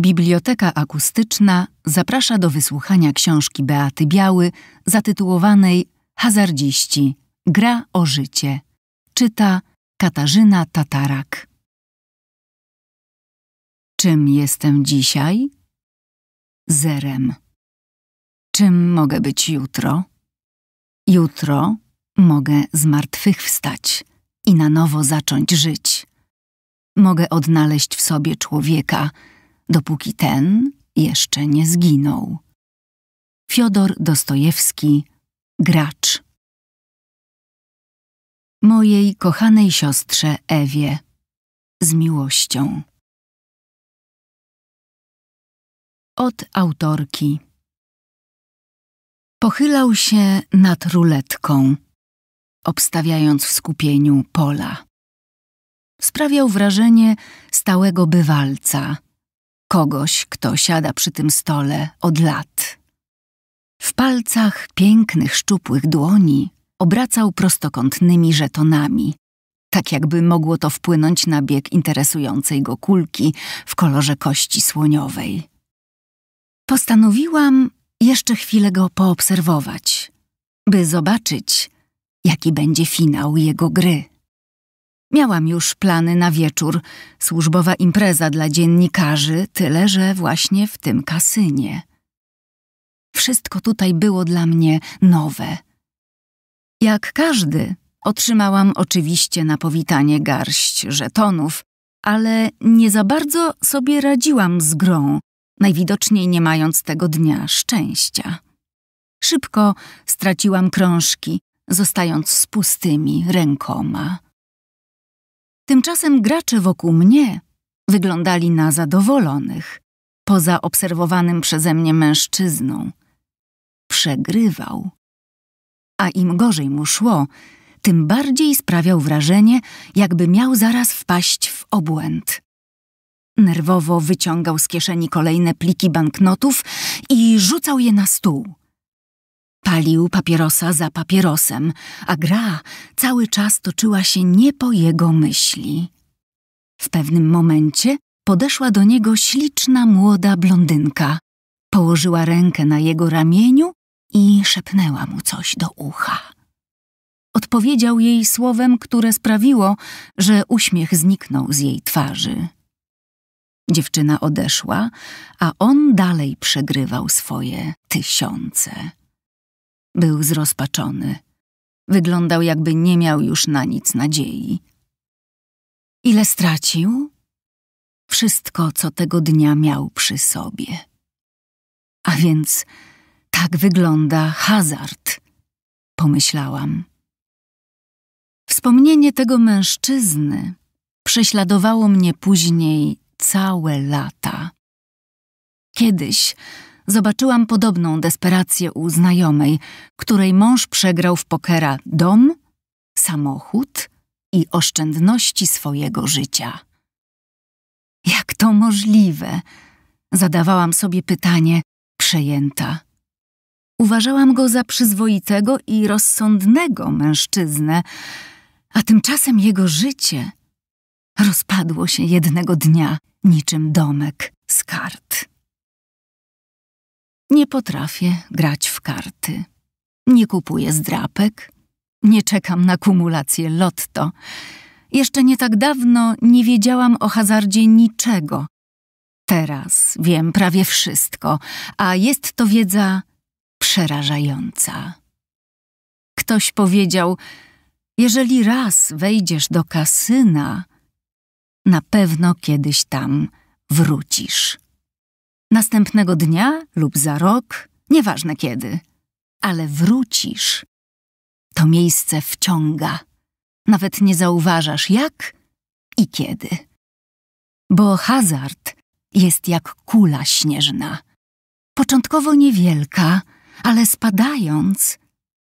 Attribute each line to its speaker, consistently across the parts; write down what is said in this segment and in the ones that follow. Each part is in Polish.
Speaker 1: Biblioteka Akustyczna zaprasza do wysłuchania książki Beaty Biały zatytułowanej Hazardziści Gra o życie.
Speaker 2: Czyta Katarzyna Tatarak. Czym jestem dzisiaj? Zerem. Czym
Speaker 1: mogę być jutro? Jutro mogę zmartwychwstać i na nowo zacząć żyć. Mogę odnaleźć w sobie człowieka,
Speaker 2: dopóki ten jeszcze nie zginął. Fiodor Dostojewski, gracz. Mojej kochanej siostrze Ewie, z miłością. Od autorki. Pochylał się nad ruletką, obstawiając w skupieniu
Speaker 1: pola. Sprawiał wrażenie stałego bywalca kogoś, kto siada przy tym stole od lat. W palcach pięknych, szczupłych dłoni obracał prostokątnymi żetonami, tak jakby mogło to wpłynąć na bieg interesującej go kulki w kolorze kości słoniowej. Postanowiłam jeszcze chwilę go poobserwować, by zobaczyć, jaki będzie finał jego gry. Miałam już plany na wieczór, służbowa impreza dla dziennikarzy, tyle że właśnie w tym kasynie. Wszystko tutaj było dla mnie nowe. Jak każdy, otrzymałam oczywiście na powitanie garść żetonów, ale nie za bardzo sobie radziłam z grą, najwidoczniej nie mając tego dnia szczęścia. Szybko straciłam krążki, zostając z pustymi rękoma. Tymczasem gracze wokół mnie wyglądali na zadowolonych, poza obserwowanym przeze mnie mężczyzną. Przegrywał. A im gorzej mu szło, tym bardziej sprawiał wrażenie, jakby miał zaraz wpaść w obłęd. Nerwowo wyciągał z kieszeni kolejne pliki banknotów i rzucał je na stół. Palił papierosa za papierosem, a gra cały czas toczyła się nie po jego myśli. W pewnym momencie podeszła do niego śliczna młoda blondynka. Położyła rękę na jego ramieniu i szepnęła mu coś do ucha. Odpowiedział jej słowem, które sprawiło, że uśmiech zniknął z jej twarzy. Dziewczyna odeszła, a on dalej przegrywał swoje tysiące. Był zrozpaczony. Wyglądał, jakby nie miał już na nic
Speaker 2: nadziei. Ile stracił? Wszystko, co tego dnia miał przy sobie. A więc tak
Speaker 1: wygląda hazard, pomyślałam. Wspomnienie tego mężczyzny prześladowało mnie później całe lata. Kiedyś zobaczyłam podobną desperację u znajomej, której mąż przegrał w pokera dom, samochód i oszczędności swojego życia. Jak to możliwe? Zadawałam sobie pytanie, przejęta. Uważałam go za przyzwoitego i rozsądnego mężczyznę, a tymczasem jego życie rozpadło się jednego dnia niczym domek z kart. Nie potrafię grać w karty. Nie kupuję zdrapek. Nie czekam na kumulację lotto. Jeszcze nie tak dawno nie wiedziałam o hazardzie niczego. Teraz wiem prawie wszystko, a jest to wiedza przerażająca. Ktoś powiedział: Jeżeli raz wejdziesz do kasyna, na pewno kiedyś tam wrócisz następnego dnia lub za rok, nieważne kiedy, ale wrócisz. To miejsce wciąga. Nawet nie zauważasz jak i kiedy. Bo hazard jest jak kula śnieżna. Początkowo niewielka, ale spadając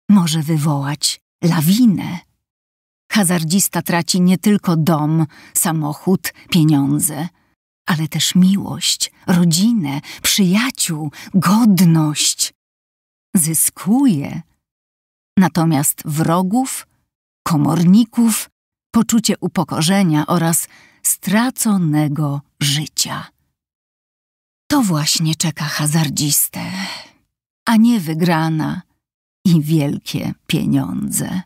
Speaker 1: może wywołać lawinę. Hazardzista traci nie tylko dom, samochód, pieniądze – ale też miłość, rodzinę, przyjaciół, godność. Zyskuje. Natomiast wrogów, komorników, poczucie upokorzenia oraz straconego życia.
Speaker 2: To właśnie czeka hazardzistę, a nie wygrana i wielkie pieniądze.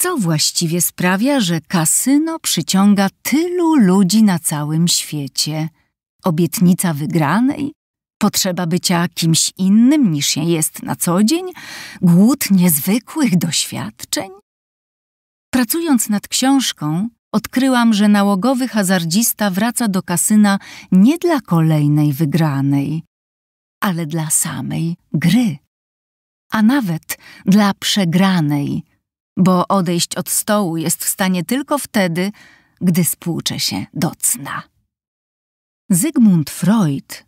Speaker 1: Co właściwie sprawia, że kasyno przyciąga tylu ludzi na całym świecie? Obietnica wygranej? Potrzeba bycia kimś innym niż się jest na co dzień? Głód niezwykłych doświadczeń? Pracując nad książką, odkryłam, że nałogowy hazardzista wraca do kasyna nie dla kolejnej wygranej, ale dla samej gry, a nawet dla przegranej bo odejść od stołu jest w stanie tylko wtedy, gdy spłucze się do cna. Zygmunt Freud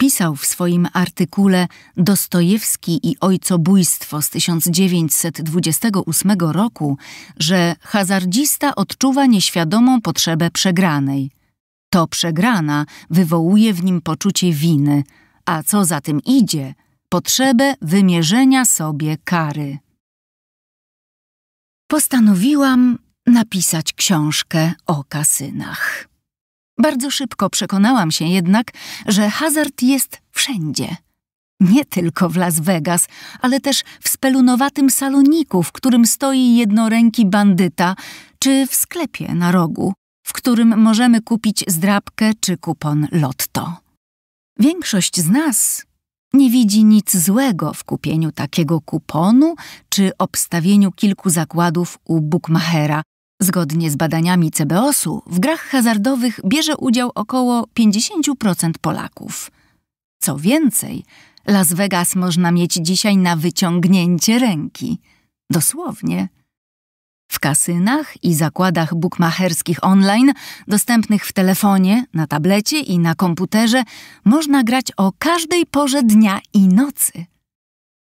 Speaker 1: pisał w swoim artykule Dostojewski i ojcobójstwo z 1928 roku, że hazardzista odczuwa nieświadomą potrzebę przegranej. To przegrana wywołuje w nim poczucie winy, a co za tym idzie, potrzebę wymierzenia sobie kary postanowiłam napisać książkę o kasynach. Bardzo szybko przekonałam się jednak, że hazard jest wszędzie. Nie tylko w Las Vegas, ale też w spelunowatym saloniku, w którym stoi jednoręki bandyta, czy w sklepie na rogu, w którym możemy kupić zdrabkę czy kupon lotto. Większość z nas nie widzi nic złego w kupieniu takiego kuponu czy obstawieniu kilku zakładów u Bukmachera. Zgodnie z badaniami CBOS-u w grach hazardowych bierze udział około 50% Polaków. Co więcej, Las Vegas można mieć dzisiaj na wyciągnięcie ręki. Dosłownie w kasynach i zakładach bukmacherskich online, dostępnych w telefonie, na tablecie i na komputerze, można grać o każdej porze dnia i nocy.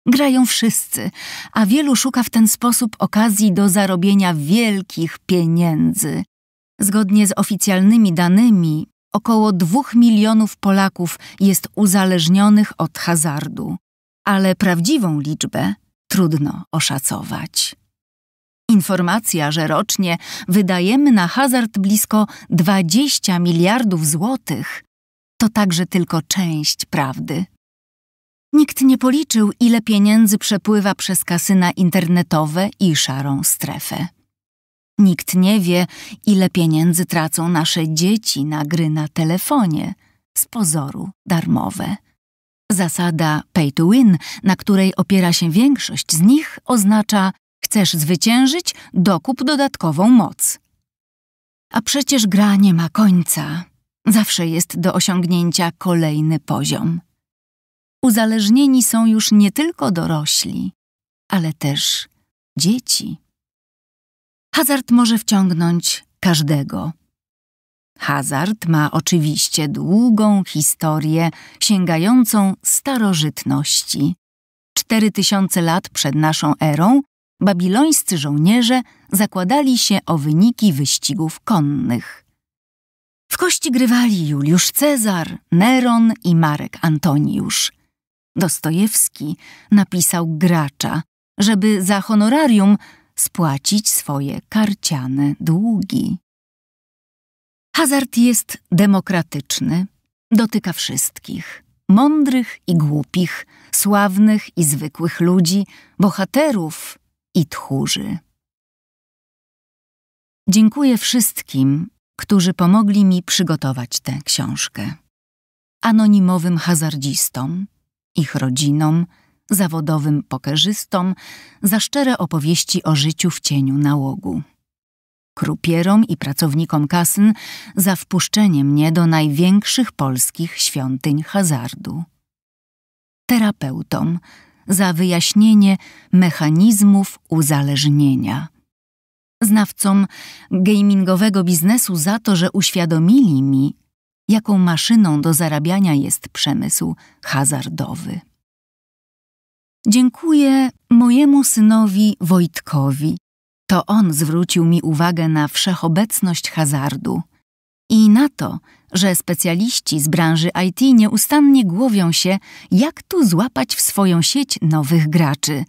Speaker 1: Grają wszyscy, a wielu szuka w ten sposób okazji do zarobienia wielkich pieniędzy. Zgodnie z oficjalnymi danymi, około dwóch milionów Polaków jest uzależnionych od hazardu, ale prawdziwą liczbę trudno oszacować. Informacja, że rocznie wydajemy na hazard blisko 20 miliardów złotych, to także tylko część prawdy. Nikt nie policzył, ile pieniędzy przepływa przez kasyna internetowe i szarą strefę. Nikt nie wie, ile pieniędzy tracą nasze dzieci na gry na telefonie, z pozoru darmowe. Zasada pay to win, na której opiera się większość z nich, oznacza Chcesz zwyciężyć, dokup dodatkową moc. A przecież gra nie ma końca. Zawsze jest do osiągnięcia kolejny poziom. Uzależnieni są już nie tylko dorośli, ale też dzieci. Hazard może wciągnąć każdego. Hazard ma oczywiście długą historię sięgającą starożytności. Cztery tysiące lat przed naszą erą babilońscy żołnierze zakładali się o wyniki wyścigów konnych. W kości grywali Juliusz Cezar, Neron i Marek Antoniusz. Dostojewski napisał gracza, żeby za honorarium spłacić swoje karciane długi. Hazard jest demokratyczny, dotyka wszystkich mądrych i głupich, sławnych i zwykłych ludzi, bohaterów i tchórzy. Dziękuję wszystkim, którzy pomogli mi przygotować tę książkę. Anonimowym hazardzistom, ich rodzinom, zawodowym pokerzystom za szczere opowieści o życiu w cieniu nałogu. Krupierom i pracownikom kasyn za wpuszczenie mnie do największych polskich świątyń hazardu. Terapeutom, za wyjaśnienie mechanizmów uzależnienia. Znawcom gamingowego biznesu za to, że uświadomili mi, jaką maszyną do zarabiania jest przemysł hazardowy. Dziękuję mojemu synowi Wojtkowi. To on zwrócił mi uwagę na wszechobecność hazardu i na to, że specjaliści z branży IT nieustannie głowią się, jak tu złapać w swoją sieć nowych graczy,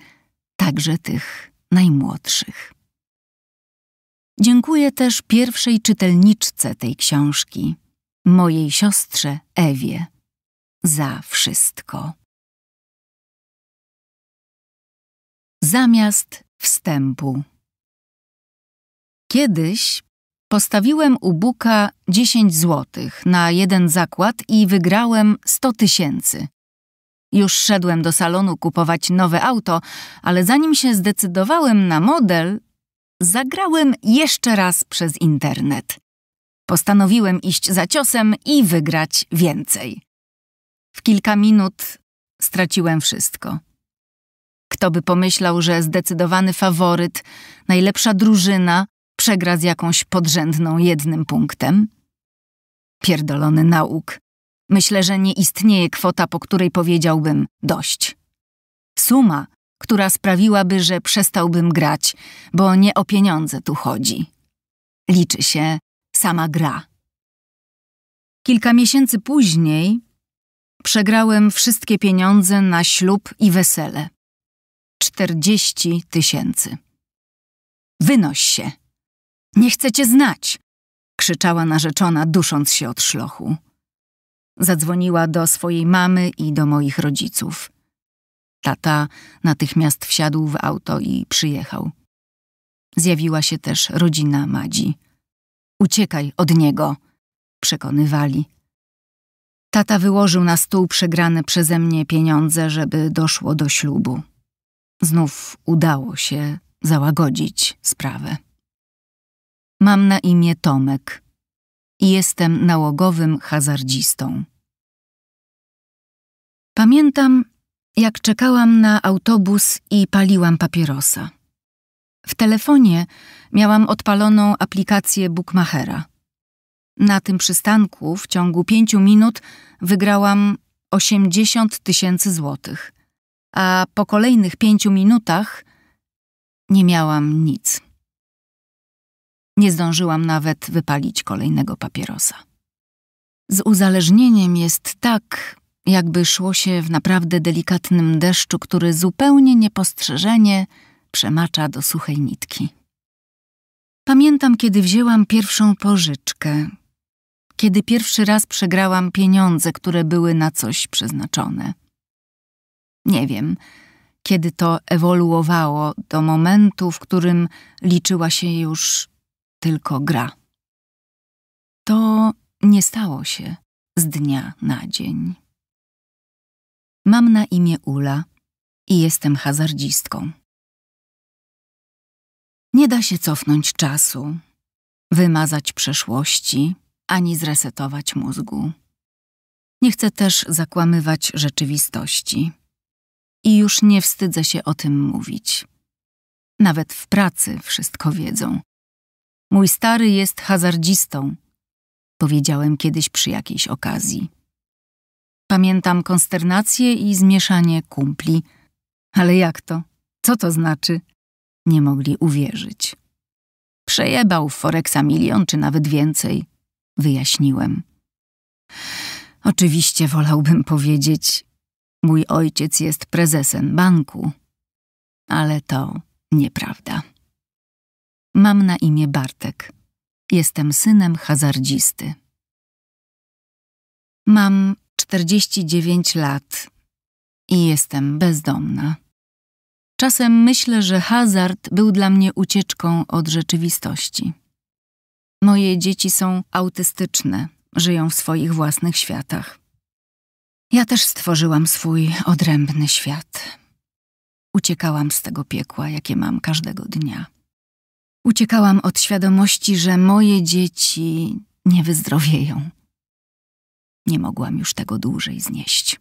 Speaker 1: także tych najmłodszych. Dziękuję też pierwszej czytelniczce tej książki,
Speaker 2: mojej siostrze Ewie, za wszystko. Zamiast wstępu. Kiedyś Postawiłem u Buka 10 złotych
Speaker 1: na jeden zakład i wygrałem 100 tysięcy. Już szedłem do salonu kupować nowe auto, ale zanim się zdecydowałem na model, zagrałem jeszcze raz przez internet. Postanowiłem iść za ciosem i wygrać więcej. W kilka minut straciłem wszystko. Kto by pomyślał, że zdecydowany faworyt, najlepsza drużyna, przegra z jakąś podrzędną jednym punktem? Pierdolony nauk. Myślę, że nie istnieje kwota, po której powiedziałbym dość. Suma, która sprawiłaby, że przestałbym grać, bo nie o pieniądze tu chodzi. Liczy się sama gra. Kilka miesięcy później przegrałem wszystkie pieniądze na ślub i wesele. 40 tysięcy. Wynoś się, nie chcę cię znać! krzyczała narzeczona, dusząc się od szlochu. Zadzwoniła do swojej mamy i do moich rodziców. Tata natychmiast wsiadł w auto i przyjechał. Zjawiła się też rodzina Madzi. Uciekaj od niego, przekonywali. Tata wyłożył na stół przegrane przeze mnie pieniądze, żeby doszło do ślubu. Znów udało się załagodzić sprawę.
Speaker 2: Mam na imię Tomek i jestem nałogowym hazardzistą. Pamiętam,
Speaker 1: jak czekałam na autobus i paliłam papierosa. W telefonie miałam odpaloną aplikację Bookmachera. Na tym przystanku w ciągu pięciu minut wygrałam 80 tysięcy złotych, a po kolejnych pięciu minutach nie miałam nic. Nie zdążyłam nawet wypalić kolejnego papierosa. Z uzależnieniem jest tak, jakby szło się w naprawdę delikatnym deszczu, który zupełnie niepostrzeżenie przemacza do suchej nitki. Pamiętam, kiedy wzięłam pierwszą pożyczkę, kiedy pierwszy raz przegrałam pieniądze, które były na coś przeznaczone. Nie wiem, kiedy to ewoluowało do momentu, w którym liczyła
Speaker 2: się już tylko gra. To nie stało się z dnia na dzień. Mam na imię Ula i jestem hazardzistką. Nie da
Speaker 1: się cofnąć czasu, wymazać przeszłości ani zresetować mózgu. Nie chcę też zakłamywać rzeczywistości. I już nie wstydzę się o tym mówić. Nawet w pracy wszystko wiedzą, Mój stary jest hazardzistą, powiedziałem kiedyś przy jakiejś okazji. Pamiętam konsternację i zmieszanie kumpli. Ale jak to? Co to znaczy? Nie mogli uwierzyć. Przejebał Foreksa milion czy nawet więcej, wyjaśniłem. Oczywiście wolałbym powiedzieć, mój ojciec jest prezesem banku, ale to nieprawda. Mam na imię Bartek. Jestem synem hazardzisty. Mam 49 lat i jestem bezdomna. Czasem myślę, że hazard był dla mnie ucieczką od rzeczywistości. Moje dzieci są autystyczne, żyją w swoich własnych światach. Ja też stworzyłam swój odrębny świat. Uciekałam z tego piekła, jakie mam każdego dnia. Uciekałam od świadomości, że moje dzieci nie wyzdrowieją. Nie mogłam już tego dłużej znieść.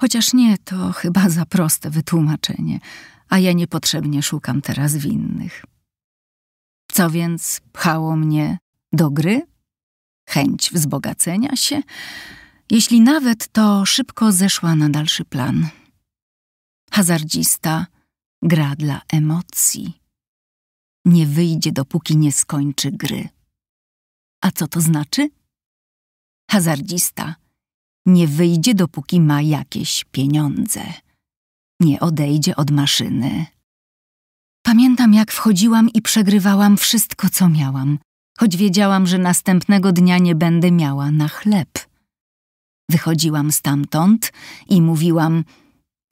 Speaker 1: Chociaż nie, to chyba za proste wytłumaczenie, a ja niepotrzebnie szukam teraz winnych. Co więc pchało mnie do gry? Chęć wzbogacenia się? Jeśli nawet, to szybko zeszła na dalszy plan.
Speaker 2: Hazardzista gra dla emocji nie wyjdzie, dopóki nie skończy gry. A co to znaczy?
Speaker 1: Hazardzista nie wyjdzie, dopóki ma jakieś pieniądze. Nie odejdzie od maszyny. Pamiętam, jak wchodziłam i przegrywałam wszystko, co miałam, choć wiedziałam, że następnego dnia nie będę miała na chleb. Wychodziłam stamtąd i mówiłam: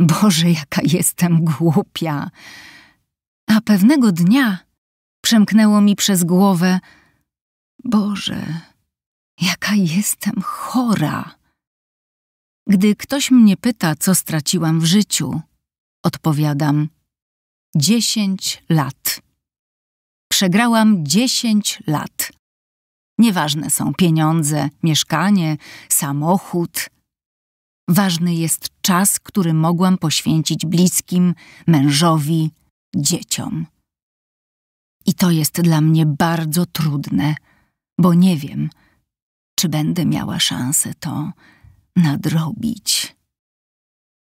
Speaker 1: Boże, jaka jestem głupia! A pewnego dnia Przemknęło mi przez głowę: Boże, jaka jestem chora! Gdy ktoś mnie pyta, co straciłam w życiu, odpowiadam: dziesięć lat. Przegrałam dziesięć lat. Nieważne są pieniądze, mieszkanie, samochód. Ważny jest czas, który mogłam poświęcić bliskim, mężowi, dzieciom. I to jest dla mnie bardzo trudne, bo nie wiem, czy będę
Speaker 2: miała szansę to nadrobić.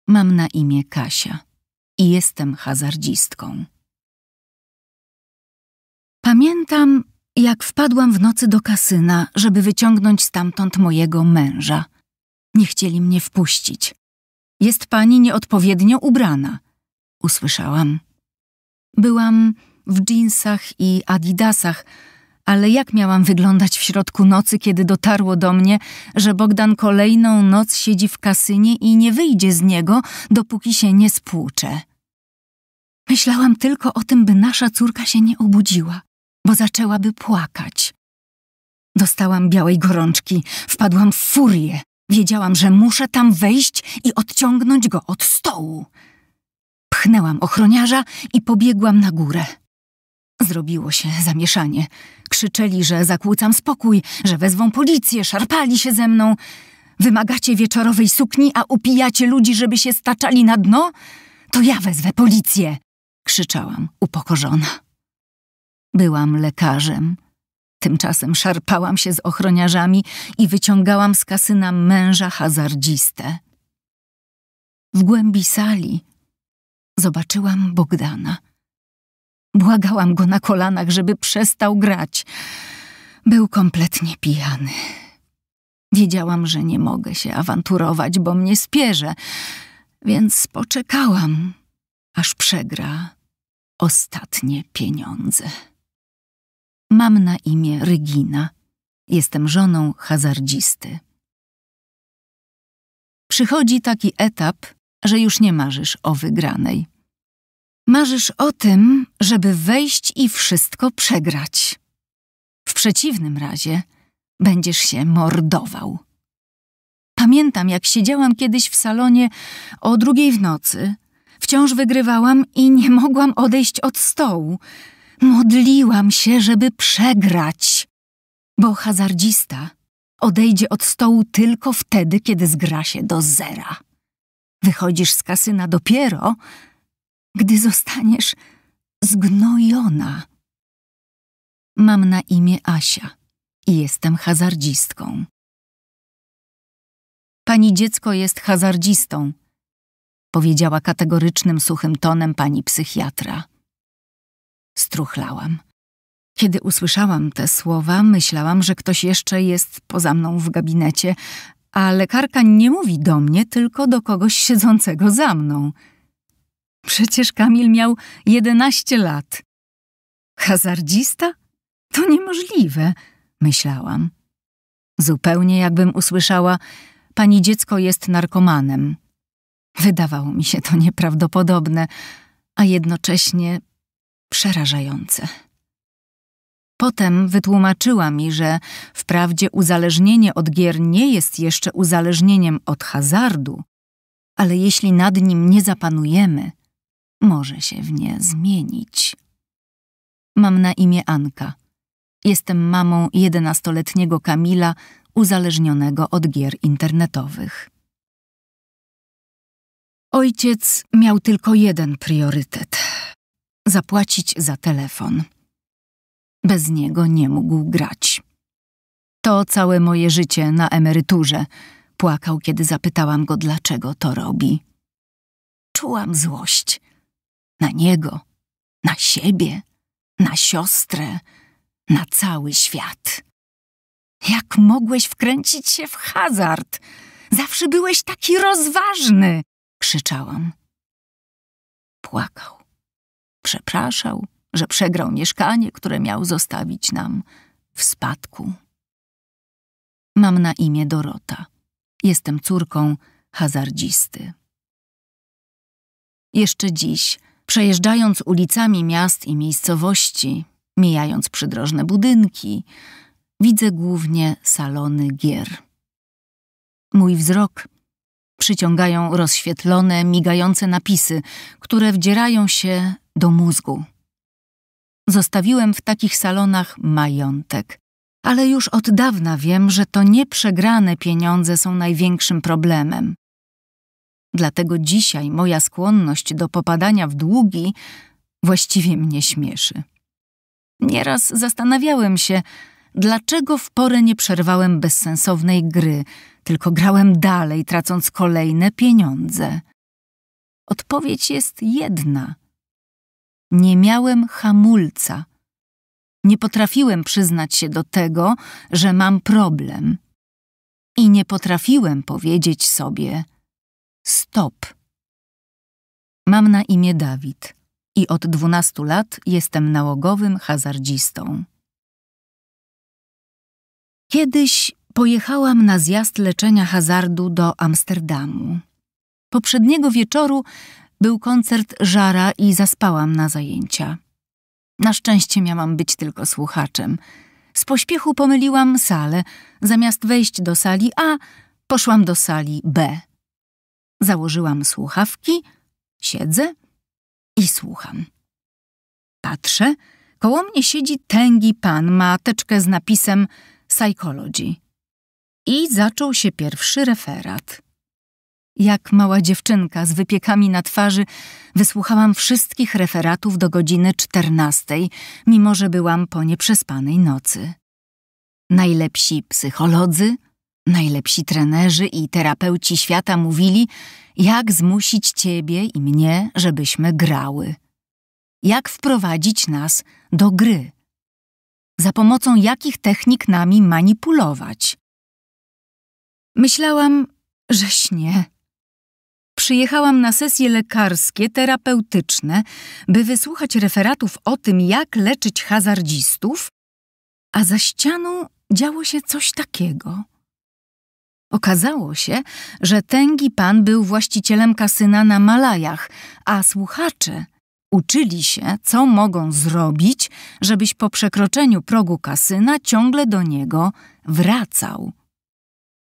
Speaker 2: Mam na imię Kasia i jestem hazardzistką.
Speaker 1: Pamiętam, jak wpadłam w nocy do kasyna, żeby wyciągnąć stamtąd mojego męża. Nie chcieli mnie wpuścić. Jest pani nieodpowiednio ubrana, usłyszałam. Byłam w dżinsach i adidasach, ale jak miałam wyglądać w środku nocy, kiedy dotarło do mnie, że Bogdan kolejną noc siedzi w kasynie i nie wyjdzie z niego, dopóki się nie spłucze. Myślałam tylko o tym, by nasza córka się nie obudziła, bo zaczęłaby płakać. Dostałam białej gorączki, wpadłam w furię. Wiedziałam, że muszę tam wejść i odciągnąć go od stołu. Pchnęłam ochroniarza i pobiegłam na górę. Zrobiło się zamieszanie. Krzyczeli, że zakłócam spokój, że wezwą policję, szarpali się ze mną. Wymagacie wieczorowej sukni, a upijacie ludzi, żeby się staczali na dno? To ja wezwę policję! Krzyczałam upokorzona. Byłam lekarzem. Tymczasem szarpałam się z ochroniarzami i wyciągałam z kasyna męża hazardzistę. W głębi sali zobaczyłam Bogdana. Błagałam go na kolanach, żeby przestał grać. Był kompletnie pijany. Wiedziałam, że nie mogę się awanturować, bo mnie spierze, więc poczekałam, aż przegra ostatnie pieniądze.
Speaker 2: Mam na imię Regina. Jestem żoną hazardzisty. Przychodzi taki etap, że już nie
Speaker 1: marzysz o wygranej. Marzysz o tym, żeby wejść i wszystko przegrać. W przeciwnym razie będziesz się mordował. Pamiętam, jak siedziałam kiedyś w salonie o drugiej w nocy. Wciąż wygrywałam i nie mogłam odejść od stołu. Modliłam się, żeby przegrać, bo hazardzista odejdzie od stołu tylko wtedy, kiedy zgra się do zera. Wychodzisz z kasyna dopiero, gdy zostaniesz zgnojona.
Speaker 2: Mam na imię Asia i jestem hazardzistką. Pani dziecko jest hazardzistą, powiedziała kategorycznym, suchym tonem pani psychiatra. Struchlałam.
Speaker 1: Kiedy usłyszałam te słowa, myślałam, że ktoś jeszcze jest poza mną w gabinecie, a lekarka nie mówi do mnie, tylko do kogoś siedzącego za mną. Przecież Kamil miał 11 lat. Hazardzista? To niemożliwe, myślałam. Zupełnie jakbym usłyszała: Pani dziecko jest narkomanem. Wydawało mi się to nieprawdopodobne, a jednocześnie przerażające. Potem wytłumaczyła mi, że wprawdzie uzależnienie od gier nie jest jeszcze uzależnieniem od hazardu, ale jeśli nad nim nie zapanujemy, może się w nie zmienić. Mam na imię Anka. Jestem mamą jedenastoletniego Kamila, uzależnionego od gier internetowych.
Speaker 2: Ojciec
Speaker 1: miał tylko jeden priorytet zapłacić za telefon. Bez niego nie mógł grać. To całe moje życie na emeryturze płakał, kiedy zapytałam go, dlaczego to robi. Czułam złość na niego, na siebie, na siostrę, na cały świat. Jak mogłeś wkręcić się w hazard? Zawsze byłeś taki rozważny! krzyczałam.
Speaker 2: Płakał. Przepraszał, że przegrał mieszkanie, które miał zostawić nam w spadku. Mam na
Speaker 1: imię Dorota. Jestem córką hazardzisty. Jeszcze dziś Przejeżdżając ulicami miast i miejscowości, mijając przydrożne budynki, widzę głównie salony gier. Mój wzrok przyciągają rozświetlone, migające napisy, które wdzierają się do mózgu. Zostawiłem w takich salonach majątek, ale już od dawna wiem, że to nieprzegrane pieniądze są największym problemem. Dlatego dzisiaj moja skłonność do popadania w długi właściwie mnie śmieszy. Nieraz zastanawiałem się, dlaczego w porę nie przerwałem bezsensownej gry, tylko grałem dalej, tracąc kolejne pieniądze. Odpowiedź jest jedna. Nie miałem hamulca. Nie potrafiłem przyznać się do tego, że mam problem. I nie potrafiłem powiedzieć sobie, Stop. Mam na imię Dawid i od 12 lat jestem nałogowym
Speaker 2: hazardzistą.
Speaker 1: Kiedyś pojechałam na zjazd leczenia hazardu do Amsterdamu. Poprzedniego wieczoru był koncert Żara i zaspałam na zajęcia. Na szczęście miałam być tylko słuchaczem. Z pośpiechu pomyliłam salę. Zamiast wejść do sali A, poszłam do sali B. Założyłam słuchawki, siedzę i słucham. Patrzę, koło mnie siedzi tęgi pan, ma teczkę z napisem Psychology. I zaczął się pierwszy referat. Jak mała dziewczynka z wypiekami na twarzy, wysłuchałam wszystkich referatów do godziny czternastej, mimo że byłam po nieprzespanej nocy. Najlepsi psycholodzy, Najlepsi trenerzy i terapeuci świata mówili, jak zmusić ciebie i mnie, żebyśmy grały. Jak wprowadzić nas do gry.
Speaker 2: Za pomocą jakich technik nami manipulować. Myślałam, że śnie. Przyjechałam na sesje
Speaker 1: lekarskie, terapeutyczne, by wysłuchać referatów o tym, jak leczyć hazardzistów, a za ścianą działo się coś takiego. Okazało się, że tęgi pan był właścicielem kasyna na Malajach, a słuchacze uczyli się, co mogą zrobić, żebyś po przekroczeniu progu kasyna ciągle do niego wracał.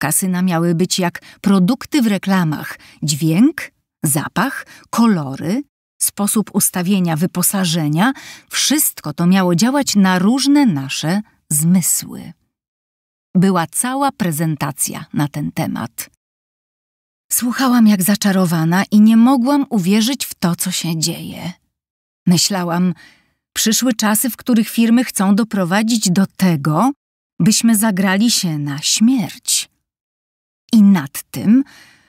Speaker 1: Kasyna miały być jak produkty w reklamach: dźwięk, zapach, kolory, sposób ustawienia wyposażenia wszystko to miało działać na różne nasze zmysły. Była cała prezentacja na ten temat. Słuchałam jak zaczarowana i nie mogłam uwierzyć w to, co się dzieje. Myślałam, przyszły czasy, w których firmy chcą doprowadzić do tego, byśmy zagrali się na śmierć. I nad tym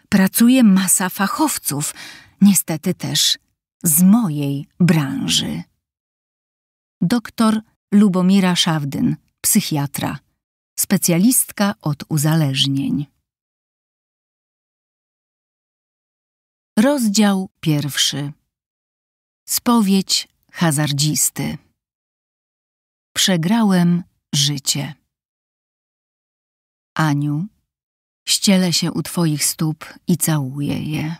Speaker 1: pracuje masa fachowców, niestety też z mojej branży. Doktor
Speaker 2: Lubomira Szawdyn, psychiatra specjalistka od uzależnień. Rozdział pierwszy. Spowiedź hazardzisty. Przegrałem życie. Aniu, ścielę się u Twoich stóp i całuję je.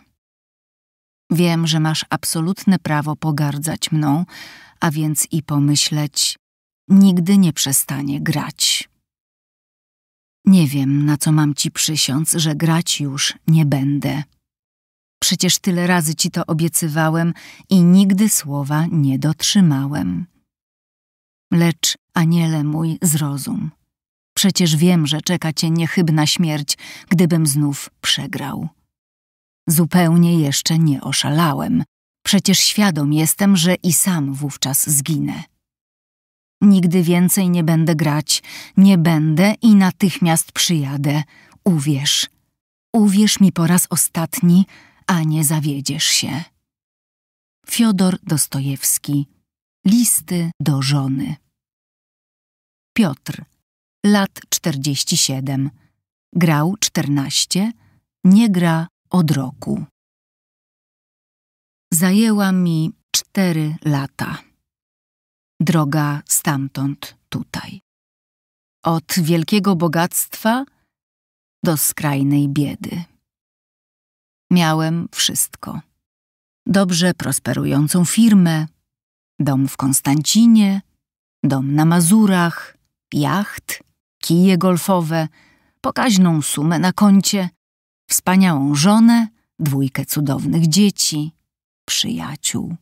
Speaker 1: Wiem, że masz absolutne prawo pogardzać mną, a więc i pomyśleć, nigdy nie przestanie grać. Nie wiem, na co mam ci przysiąc, że grać już nie będę. Przecież tyle razy ci to obiecywałem i nigdy słowa nie dotrzymałem. Lecz, aniele mój, zrozum. Przecież wiem, że czeka cię niechybna śmierć, gdybym znów przegrał. Zupełnie jeszcze nie oszalałem. Przecież świadom jestem, że i sam wówczas zginę. Nigdy więcej nie będę grać, nie będę i natychmiast przyjadę. Uwierz. Uwierz mi po raz ostatni, a nie zawiedziesz się.
Speaker 2: Fiodor Dostojewski. Listy do żony. Piotr. Lat 47. Grał 14. Nie gra od roku. Zajęła mi cztery lata droga stamtąd tutaj. Od wielkiego bogactwa do skrajnej biedy. Miałem wszystko.
Speaker 1: Dobrze prosperującą firmę, dom w Konstancinie, dom na Mazurach, jacht, kije golfowe, pokaźną sumę na koncie, wspaniałą żonę, dwójkę cudownych dzieci,
Speaker 2: przyjaciół.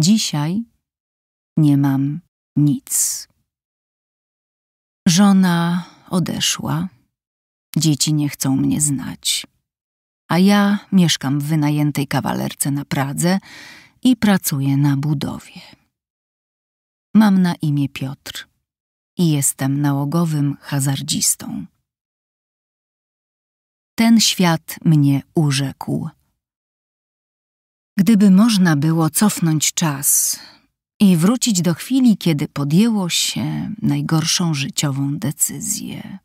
Speaker 2: Dzisiaj nie mam nic. Żona odeszła.
Speaker 1: Dzieci nie chcą mnie znać. A ja mieszkam w wynajętej kawalerce na Pradze i pracuję na budowie. Mam na
Speaker 2: imię Piotr i jestem nałogowym hazardzistą. Ten świat mnie urzekł. Gdyby można było cofnąć czas, i wrócić do chwili, kiedy
Speaker 1: podjęło się najgorszą życiową decyzję.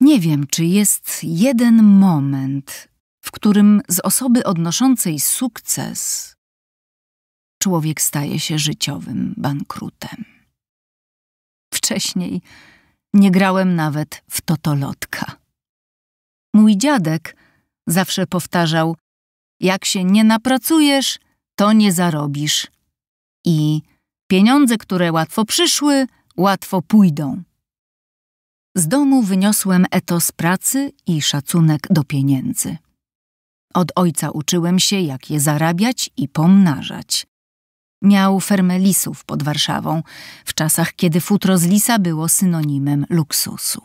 Speaker 1: Nie wiem, czy jest jeden moment, w którym z osoby odnoszącej sukces człowiek staje się życiowym bankrutem. Wcześniej nie grałem nawet w totolotka. Mój dziadek zawsze powtarzał: Jak się nie napracujesz, to nie zarobisz i pieniądze, które łatwo przyszły, łatwo pójdą. Z domu wyniosłem etos pracy i szacunek do pieniędzy. Od ojca uczyłem się, jak je zarabiać i pomnażać. Miał fermę lisów pod Warszawą, w czasach, kiedy futro z lisa było synonimem luksusu.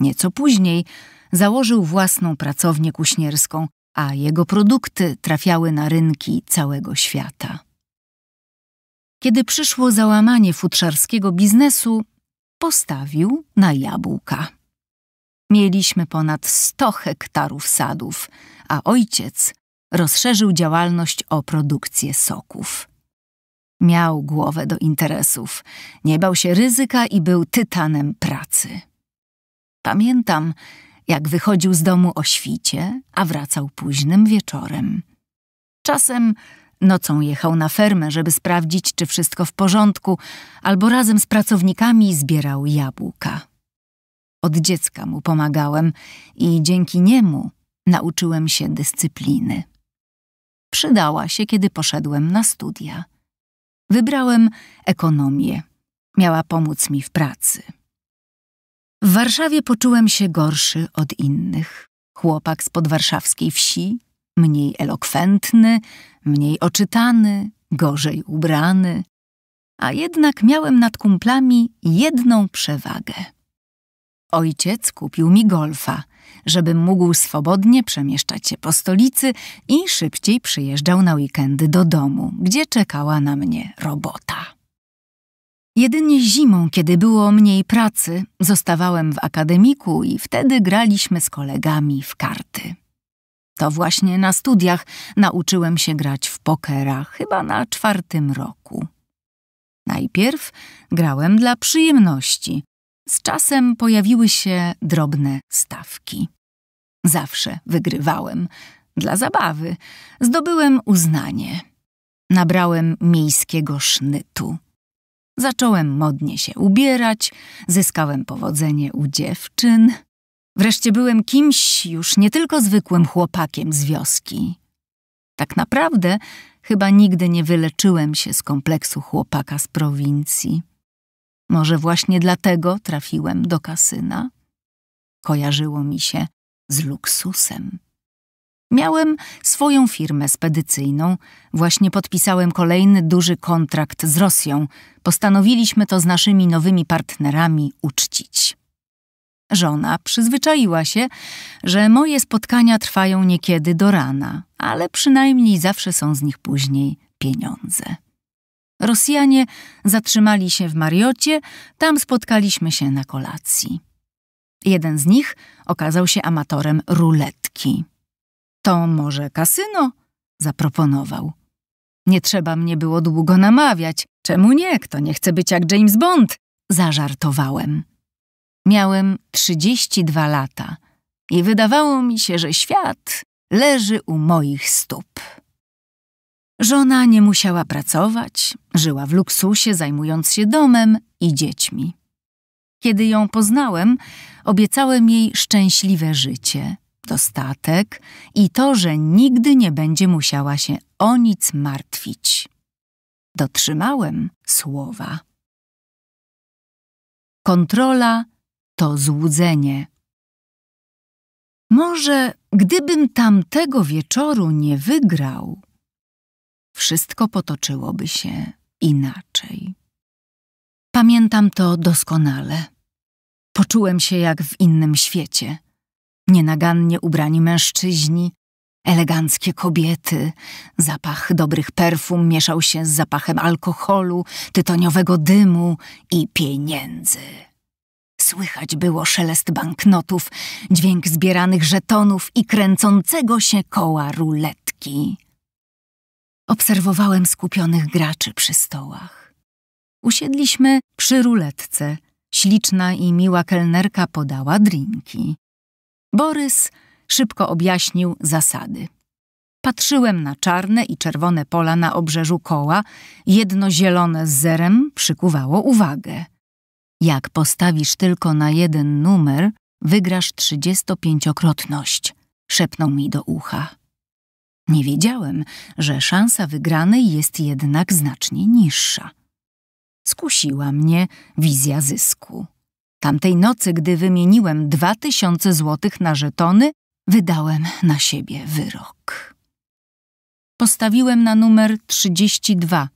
Speaker 1: Nieco później założył własną pracownię kuśnierską, a jego produkty trafiały na rynki całego świata. Kiedy przyszło załamanie futrzarskiego biznesu, postawił na jabłka. Mieliśmy ponad 100 hektarów sadów, a ojciec rozszerzył działalność o produkcję soków. Miał głowę do interesów, nie bał się ryzyka i był tytanem pracy. Pamiętam, jak wychodził z domu o świcie, a wracał późnym wieczorem. Czasem Nocą jechał na fermę, żeby sprawdzić, czy wszystko w porządku, albo razem z pracownikami zbierał jabłka. Od dziecka mu pomagałem i dzięki niemu nauczyłem się dyscypliny. Przydała się, kiedy poszedłem na studia. Wybrałem ekonomię. Miała pomóc mi w pracy. W Warszawie poczułem się gorszy od innych. Chłopak z podwarszawskiej wsi, mniej elokwentny, mniej oczytany, gorzej ubrany, a jednak miałem nad kumplami jedną przewagę. Ojciec kupił mi golfa, żebym mógł swobodnie przemieszczać się po stolicy i szybciej przyjeżdżał na weekendy do domu, gdzie czekała na mnie robota. Jedynie zimą, kiedy było mniej pracy, zostawałem w akademiku i wtedy graliśmy z kolegami w karty. To właśnie na studiach nauczyłem się grać w pokera, chyba na czwartym roku. Najpierw grałem dla przyjemności. Z czasem pojawiły się drobne stawki. Zawsze wygrywałem. Dla zabawy zdobyłem uznanie. Nabrałem miejskiego sznytu. Zacząłem modnie się ubierać, zyskałem powodzenie u dziewczyn. Wreszcie byłem kimś już nie tylko zwykłym chłopakiem z wioski. Tak naprawdę chyba nigdy nie wyleczyłem się z kompleksu chłopaka z prowincji. Może właśnie dlatego trafiłem do kasyna? Kojarzyło mi się z luksusem. Miałem swoją firmę spedycyjną, właśnie podpisałem kolejny duży kontrakt z Rosją. Postanowiliśmy to z naszymi nowymi partnerami uczcić. Żona przyzwyczaiła się, że moje spotkania trwają niekiedy do rana, ale przynajmniej zawsze są z nich później pieniądze. Rosjanie zatrzymali się w Mariocie, tam spotkaliśmy się na kolacji. Jeden z nich okazał się amatorem ruletki. To może kasyno? zaproponował. Nie trzeba mnie było długo namawiać. Czemu nie? Kto nie chce być jak James Bond? Zażartowałem. Miałem 32 lata i wydawało mi się, że świat leży u moich stóp. Żona nie musiała pracować, żyła w luksusie, zajmując się domem i dziećmi. Kiedy ją poznałem, obiecałem jej szczęśliwe życie, dostatek i to, że nigdy nie będzie musiała
Speaker 2: się o nic martwić. Dotrzymałem słowa. Kontrola to złudzenie. Może gdybym tamtego wieczoru nie wygrał,
Speaker 1: wszystko potoczyłoby się inaczej. Pamiętam to doskonale. Poczułem się jak w innym świecie. Nienagannie ubrani mężczyźni, eleganckie kobiety, zapach dobrych perfum mieszał się z zapachem alkoholu, tytoniowego dymu i pieniędzy. Słychać było szelest banknotów, dźwięk zbieranych żetonów i kręcącego się koła ruletki. Obserwowałem skupionych graczy przy stołach. Usiedliśmy przy ruletce. Śliczna i miła kelnerka podała drinki. Borys szybko objaśnił zasady. Patrzyłem na czarne i czerwone pola na obrzeżu koła. Jedno zielone z zerem przykuwało uwagę. Jak postawisz tylko na jeden numer, wygrasz 35-krotność, szepnął mi do ucha. Nie wiedziałem, że szansa wygranej jest jednak znacznie niższa. Skusiła mnie wizja zysku. Tamtej nocy, gdy wymieniłem dwa tysiące złotych na żetony, wydałem na siebie wyrok. Postawiłem na numer 32,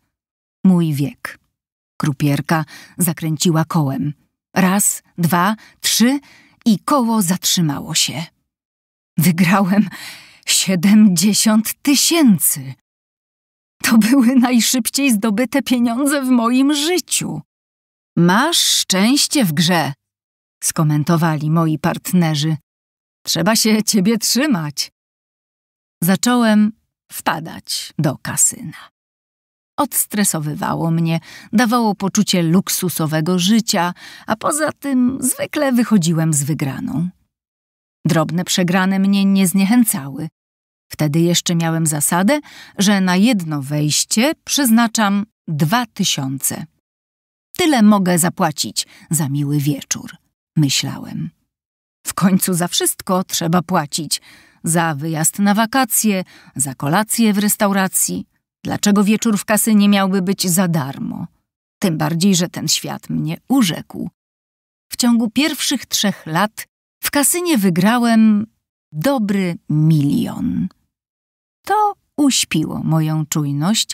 Speaker 1: mój wiek
Speaker 2: krupierka
Speaker 1: zakręciła kołem. Raz, dwa, trzy i koło zatrzymało się. Wygrałem siedemdziesiąt tysięcy. To były najszybciej zdobyte pieniądze w moim życiu. Masz szczęście w grze, skomentowali moi partnerzy. Trzeba się ciebie trzymać. Zacząłem wpadać do kasyna. Odstresowywało mnie, dawało poczucie luksusowego życia, a poza tym zwykle wychodziłem z wygraną. Drobne przegrane mnie nie zniechęcały. Wtedy jeszcze miałem zasadę, że na jedno wejście przeznaczam dwa tysiące. Tyle mogę zapłacić za miły wieczór, myślałem. W końcu za wszystko trzeba płacić za wyjazd na wakacje, za kolację w restauracji. Dlaczego wieczór w kasynie miałby być za darmo? Tym bardziej, że ten świat mnie urzekł. W ciągu pierwszych trzech lat w kasynie wygrałem dobry milion. To uśpiło moją czujność,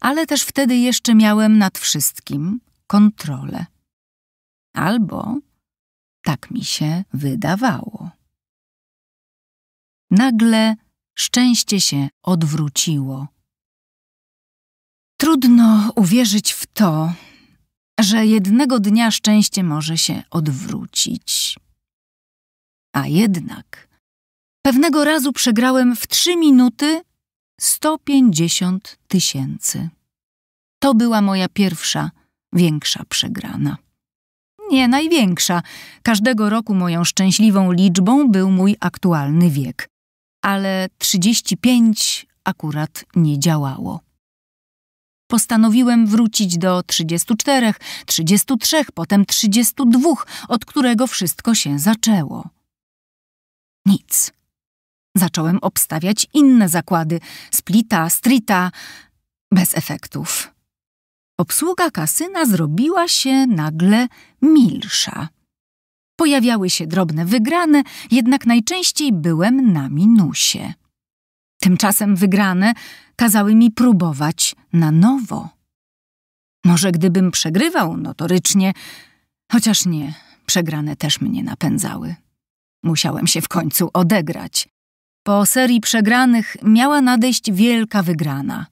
Speaker 1: ale też wtedy jeszcze miałem nad wszystkim
Speaker 2: kontrolę. Albo tak mi się wydawało. Nagle szczęście się odwróciło. Trudno uwierzyć w to,
Speaker 1: że jednego dnia szczęście może się odwrócić. A jednak pewnego razu przegrałem w trzy minuty 150 tysięcy. To była moja pierwsza, większa przegrana. Nie największa. Każdego roku moją szczęśliwą liczbą był mój aktualny wiek, ale 35 akurat nie działało postanowiłem wrócić do 34, 33, potem 32, od którego wszystko się zaczęło. Nic. Zacząłem obstawiać inne zakłady, splita, strita, bez efektów. Obsługa kasyna zrobiła się nagle milsza. Pojawiały się drobne wygrane, jednak najczęściej byłem na minusie. Tymczasem wygrane kazały mi próbować na nowo. Może gdybym przegrywał notorycznie, chociaż nie, przegrane też mnie napędzały. Musiałem się w końcu odegrać. Po serii przegranych miała nadejść wielka wygrana.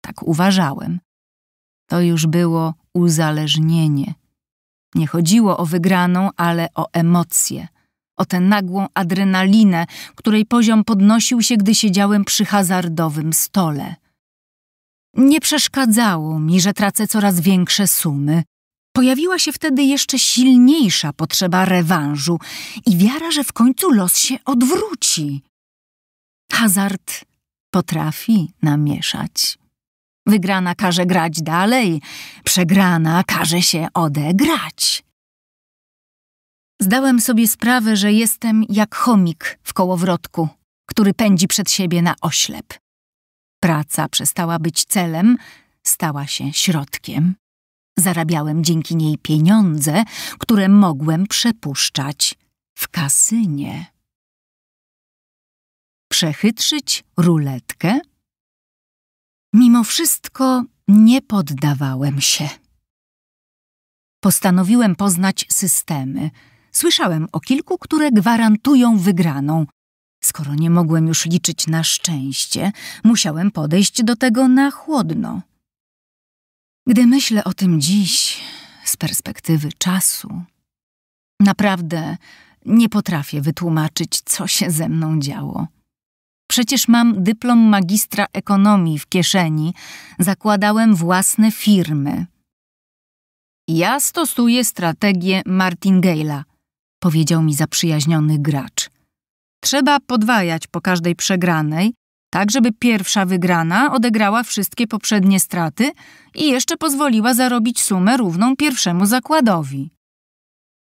Speaker 1: Tak uważałem. To już było uzależnienie. Nie chodziło o wygraną, ale o emocje o tę nagłą adrenalinę, której poziom podnosił się, gdy siedziałem przy hazardowym stole. Nie przeszkadzało mi, że tracę coraz większe sumy. Pojawiła się wtedy jeszcze silniejsza potrzeba rewanżu i wiara, że w końcu los się odwróci. Hazard potrafi namieszać. Wygrana każe grać dalej, przegrana każe się odegrać zdałem sobie sprawę, że jestem jak chomik w kołowrotku, który pędzi przed siebie na oślep. Praca przestała być celem, stała się środkiem. Zarabiałem dzięki niej pieniądze, które mogłem przepuszczać w kasynie.
Speaker 2: Przechytrzyć ruletkę? Mimo wszystko nie poddawałem się.
Speaker 1: Postanowiłem poznać systemy – Słyszałem o kilku, które gwarantują wygraną. Skoro nie mogłem już liczyć na szczęście, musiałem podejść do tego na chłodno. Gdy myślę o tym dziś, z perspektywy czasu, naprawdę nie potrafię wytłumaczyć, co się ze mną działo. Przecież mam dyplom magistra ekonomii w kieszeni, zakładałem własne firmy. Ja stosuję strategię Martingale'a, powiedział mi zaprzyjaźniony gracz. Trzeba podwajać po każdej przegranej, tak żeby pierwsza wygrana odegrała wszystkie poprzednie straty i jeszcze pozwoliła zarobić sumę równą pierwszemu zakładowi.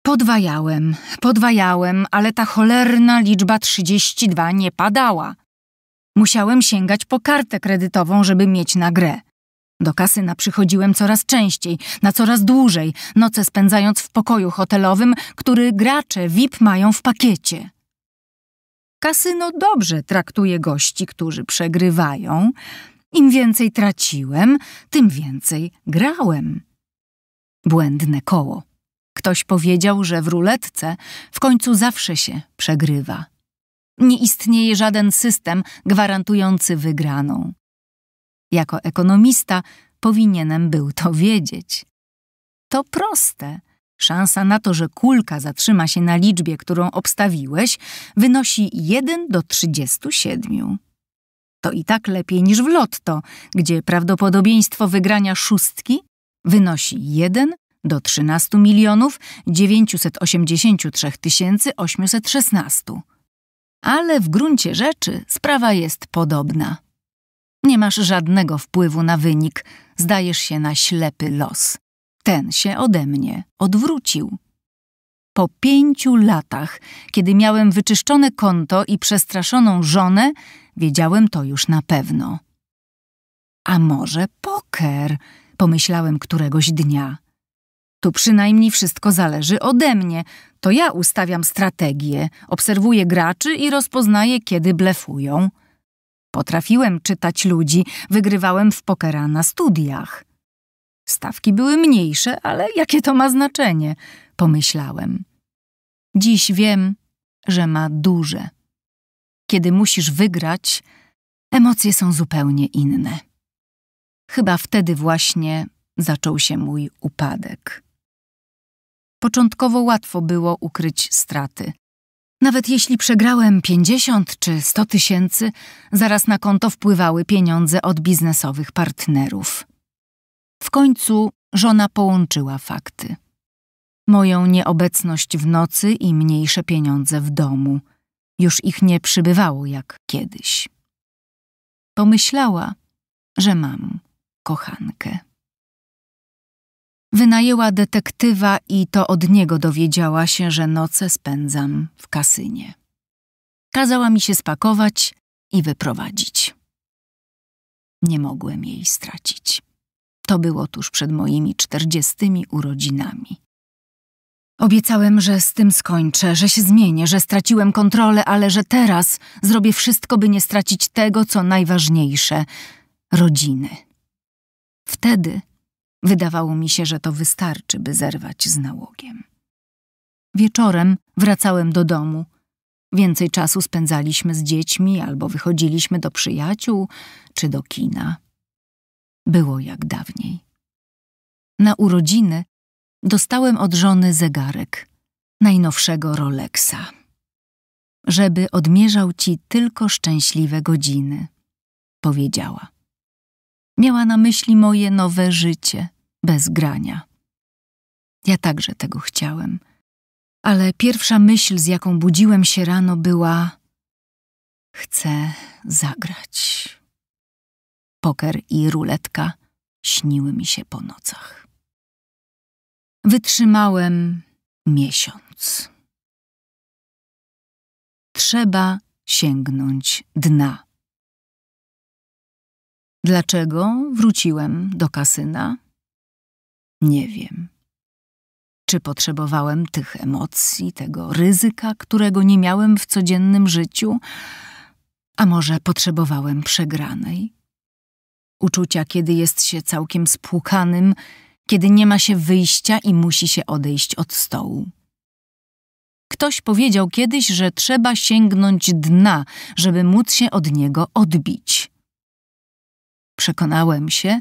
Speaker 1: Podwajałem, podwajałem, ale ta cholerna liczba 32 nie padała. Musiałem sięgać po kartę kredytową, żeby mieć na grę. Do kasyna przychodziłem coraz częściej, na coraz dłużej, noce spędzając w pokoju hotelowym, który gracze VIP mają w pakiecie. Kasyno dobrze traktuje gości, którzy przegrywają. Im więcej traciłem, tym więcej grałem. Błędne koło. Ktoś powiedział, że w ruletce w końcu zawsze się przegrywa. Nie istnieje żaden system gwarantujący wygraną. Jako ekonomista powinienem był to wiedzieć. To proste. Szansa na to, że kulka zatrzyma się na liczbie, którą obstawiłeś, wynosi 1 do 37. To i tak lepiej niż w lotto, gdzie prawdopodobieństwo wygrania szóstki wynosi 1 do 13 milionów 983 816. Ale w gruncie rzeczy sprawa jest podobna. Nie masz żadnego wpływu na wynik, zdajesz się na ślepy los. Ten się ode mnie odwrócił. Po pięciu latach, kiedy miałem wyczyszczone konto i przestraszoną żonę, wiedziałem to już na pewno. A może poker? Pomyślałem któregoś dnia. Tu przynajmniej wszystko zależy ode mnie. To ja ustawiam strategię, obserwuję graczy i rozpoznaję, kiedy blefują. Potrafiłem czytać ludzi, wygrywałem w pokera na studiach. Stawki były mniejsze, ale jakie to ma znaczenie, pomyślałem. Dziś wiem, że ma duże. Kiedy musisz wygrać, emocje są zupełnie inne. Chyba wtedy właśnie zaczął się mój upadek. Początkowo łatwo było ukryć straty. Nawet jeśli przegrałem 50 czy 100 tysięcy, zaraz na konto wpływały pieniądze od biznesowych partnerów. W końcu żona połączyła fakty. Moją nieobecność w nocy i mniejsze pieniądze w domu.
Speaker 2: Już ich nie przybywało jak kiedyś. Pomyślała, że mam kochankę. Wynajęła
Speaker 1: detektywa i to od niego dowiedziała się, że noce spędzam w kasynie. Kazała mi się spakować i wyprowadzić. Nie mogłem jej stracić. To było tuż przed moimi czterdziestymi urodzinami. Obiecałem, że z tym skończę, że się zmienię, że straciłem kontrolę, ale że teraz zrobię wszystko, by nie stracić tego, co najważniejsze rodziny. Wtedy Wydawało mi się, że to wystarczy, by zerwać z nałogiem. Wieczorem wracałem do domu. Więcej czasu spędzaliśmy z dziećmi albo wychodziliśmy do przyjaciół czy do kina. Było jak dawniej. Na urodziny dostałem od żony zegarek, najnowszego Rolexa, żeby odmierzał ci tylko szczęśliwe godziny, powiedziała. Miała na myśli moje nowe życie, bez grania. Ja także tego chciałem, ale pierwsza myśl, z jaką budziłem się
Speaker 2: rano, była: Chcę zagrać. Poker i ruletka śniły mi się po nocach. Wytrzymałem miesiąc. Trzeba sięgnąć dna. Dlaczego wróciłem do kasyna? Nie wiem.
Speaker 1: Czy potrzebowałem tych emocji, tego ryzyka, którego nie miałem w codziennym życiu? A może potrzebowałem przegranej? Uczucia, kiedy jest się całkiem spłukanym, kiedy nie ma się wyjścia i musi się odejść od stołu. Ktoś powiedział kiedyś, że trzeba sięgnąć dna, żeby móc się od niego odbić. Przekonałem się,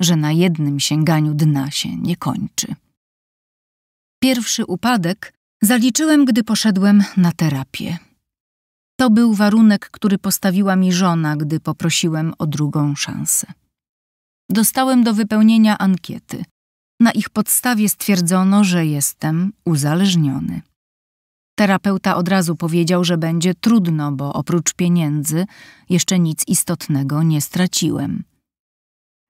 Speaker 1: że na jednym sięganiu dna się nie kończy. Pierwszy upadek zaliczyłem, gdy poszedłem na terapię. To był warunek, który postawiła mi żona, gdy poprosiłem o drugą szansę. Dostałem do wypełnienia ankiety. Na ich podstawie stwierdzono, że jestem uzależniony. Terapeuta od razu powiedział, że będzie trudno, bo oprócz pieniędzy jeszcze nic istotnego nie straciłem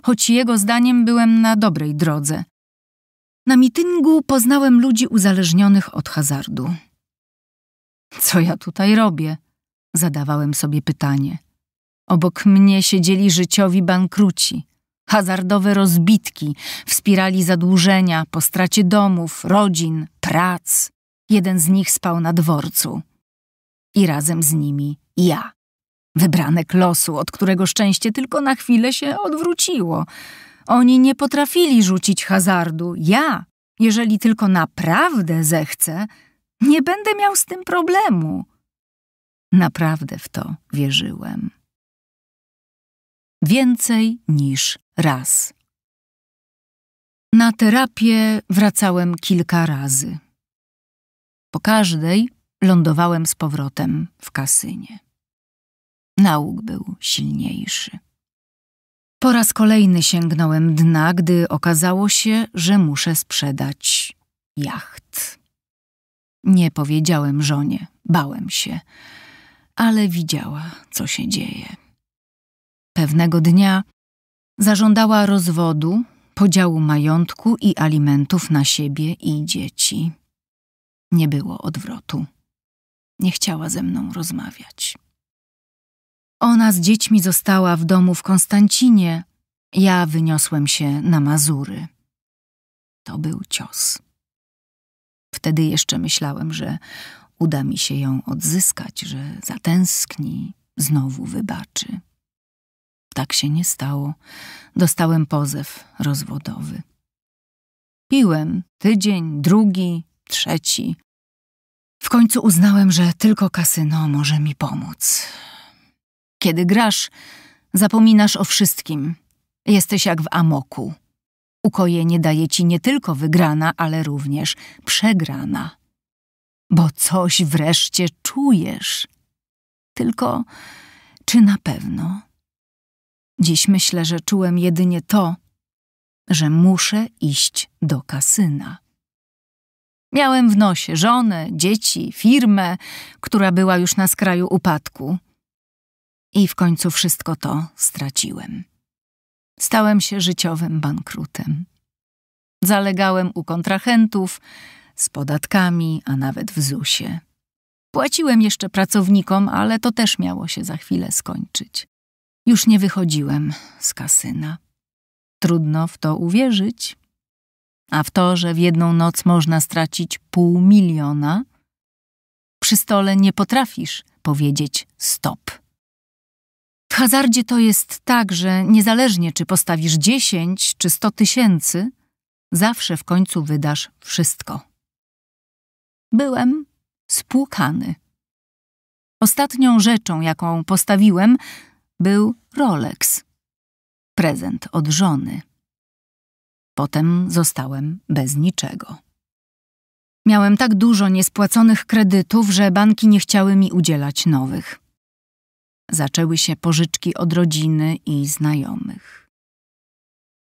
Speaker 1: choć jego zdaniem byłem na dobrej drodze. Na mityngu poznałem ludzi uzależnionych od hazardu. Co ja tutaj robię? Zadawałem sobie pytanie. Obok mnie siedzieli życiowi bankruci, hazardowe rozbitki w spirali zadłużenia po stracie domów, rodzin, prac. Jeden z nich spał na dworcu. I razem z nimi ja. Wybranek losu, od którego szczęście tylko na chwilę się odwróciło. Oni nie potrafili rzucić hazardu. Ja, jeżeli tylko naprawdę zechcę, nie będę miał z tym problemu.
Speaker 2: Naprawdę w to wierzyłem. Więcej niż raz. Na terapię
Speaker 1: wracałem kilka razy. Po każdej lądowałem z powrotem w kasynie. Nauk był silniejszy. Po raz kolejny sięgnąłem dna, gdy okazało się, że muszę sprzedać
Speaker 2: jacht.
Speaker 1: Nie powiedziałem żonie, bałem się, ale widziała, co się dzieje. Pewnego dnia zażądała rozwodu, podziału majątku i alimentów na siebie i dzieci. Nie było odwrotu. Nie chciała ze mną rozmawiać. Ona z dziećmi została w domu w Konstancinie. Ja wyniosłem się na Mazury. To był cios. Wtedy jeszcze myślałem, że uda mi się ją odzyskać, że zatęskni, znowu wybaczy. Tak się nie stało. Dostałem pozew rozwodowy. Piłem tydzień, drugi, trzeci. W końcu uznałem, że tylko kasyno może mi pomóc. Kiedy grasz, zapominasz o wszystkim. Jesteś jak w amoku. Ukojenie daje ci nie tylko wygrana, ale również przegrana. Bo coś wreszcie czujesz. Tylko czy na pewno? Dziś myślę, że czułem jedynie to, że muszę iść do kasyna. Miałem w nosie żonę, dzieci, firmę, która była już na skraju upadku. I w końcu wszystko to straciłem. Stałem się życiowym bankrutem. Zalegałem u kontrahentów, z podatkami, a nawet w ZUS-ie. Płaciłem jeszcze pracownikom, ale to też miało się za chwilę skończyć. Już nie wychodziłem z kasyna. Trudno w to uwierzyć. A w to, że w jedną noc można stracić pół miliona, przy stole nie potrafisz powiedzieć stop. W hazardzie to jest tak, że niezależnie czy postawisz 10 czy 100 tysięcy, zawsze w końcu wydasz wszystko. Byłem spłukany. Ostatnią rzeczą, jaką postawiłem, był Rolex. Prezent od żony. Potem zostałem bez niczego. Miałem tak dużo niespłaconych kredytów, że banki nie chciały mi udzielać nowych. Zaczęły się pożyczki od rodziny i znajomych.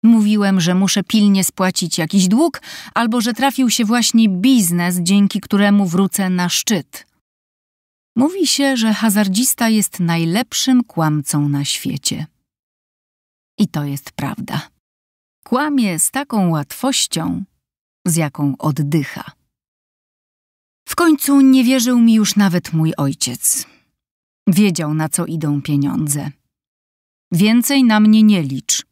Speaker 1: Mówiłem, że muszę pilnie spłacić jakiś dług, albo że trafił się właśnie biznes, dzięki któremu wrócę na szczyt. Mówi się, że hazardzista jest najlepszym kłamcą na świecie. I to jest prawda. Kłamie z taką łatwością, z jaką oddycha. W końcu nie wierzył mi już nawet mój ojciec. Wiedział, na co idą pieniądze. Więcej na mnie nie licz,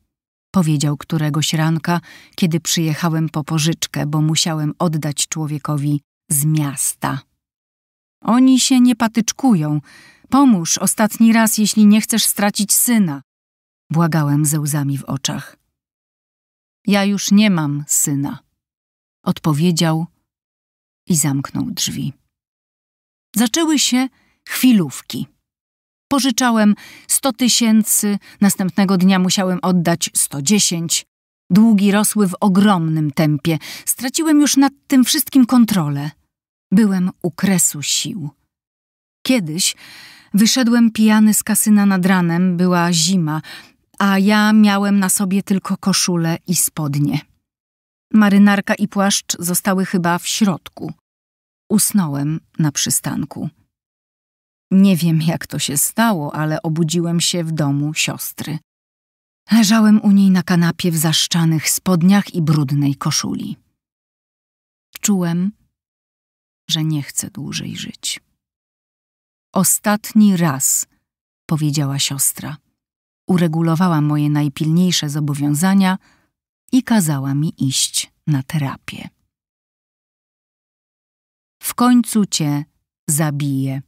Speaker 1: powiedział któregoś ranka, kiedy przyjechałem po pożyczkę, bo musiałem oddać człowiekowi z miasta. Oni się nie patyczkują. Pomóż ostatni raz, jeśli nie chcesz stracić syna, błagałem ze łzami w oczach. Ja już nie mam syna, odpowiedział i zamknął drzwi. Zaczęły się chwilówki. Pożyczałem 100 tysięcy, następnego dnia musiałem oddać 110. Długi rosły w ogromnym tempie. Straciłem już nad tym wszystkim kontrolę. Byłem u kresu sił. Kiedyś wyszedłem pijany z kasyna nad ranem, była zima, a ja miałem na sobie tylko koszulę i spodnie. Marynarka i płaszcz zostały chyba w środku. Usnąłem na przystanku. Nie wiem, jak to się stało, ale obudziłem się w domu siostry. Leżałem u niej na kanapie w zaszczanych spodniach i brudnej koszuli.
Speaker 2: Czułem, że nie chcę dłużej żyć. Ostatni raz, powiedziała siostra. Uregulowała moje
Speaker 1: najpilniejsze zobowiązania i kazała mi iść na terapię.
Speaker 2: W końcu cię zabiję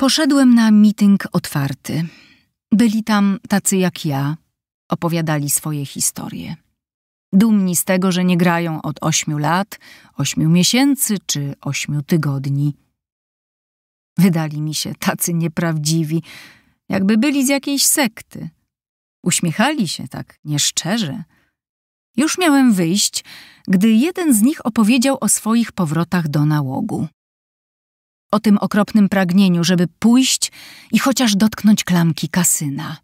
Speaker 2: Poszedłem na mityng otwarty. Byli
Speaker 1: tam tacy jak ja, opowiadali swoje historie. Dumni z tego, że nie grają od ośmiu lat, ośmiu miesięcy czy ośmiu tygodni. Wydali mi się tacy nieprawdziwi, jakby byli z jakiejś sekty. Uśmiechali się tak nieszczerze. Już miałem wyjść, gdy jeden z nich opowiedział o swoich powrotach do nałogu o tym okropnym pragnieniu, żeby pójść i chociaż dotknąć klamki kasyna.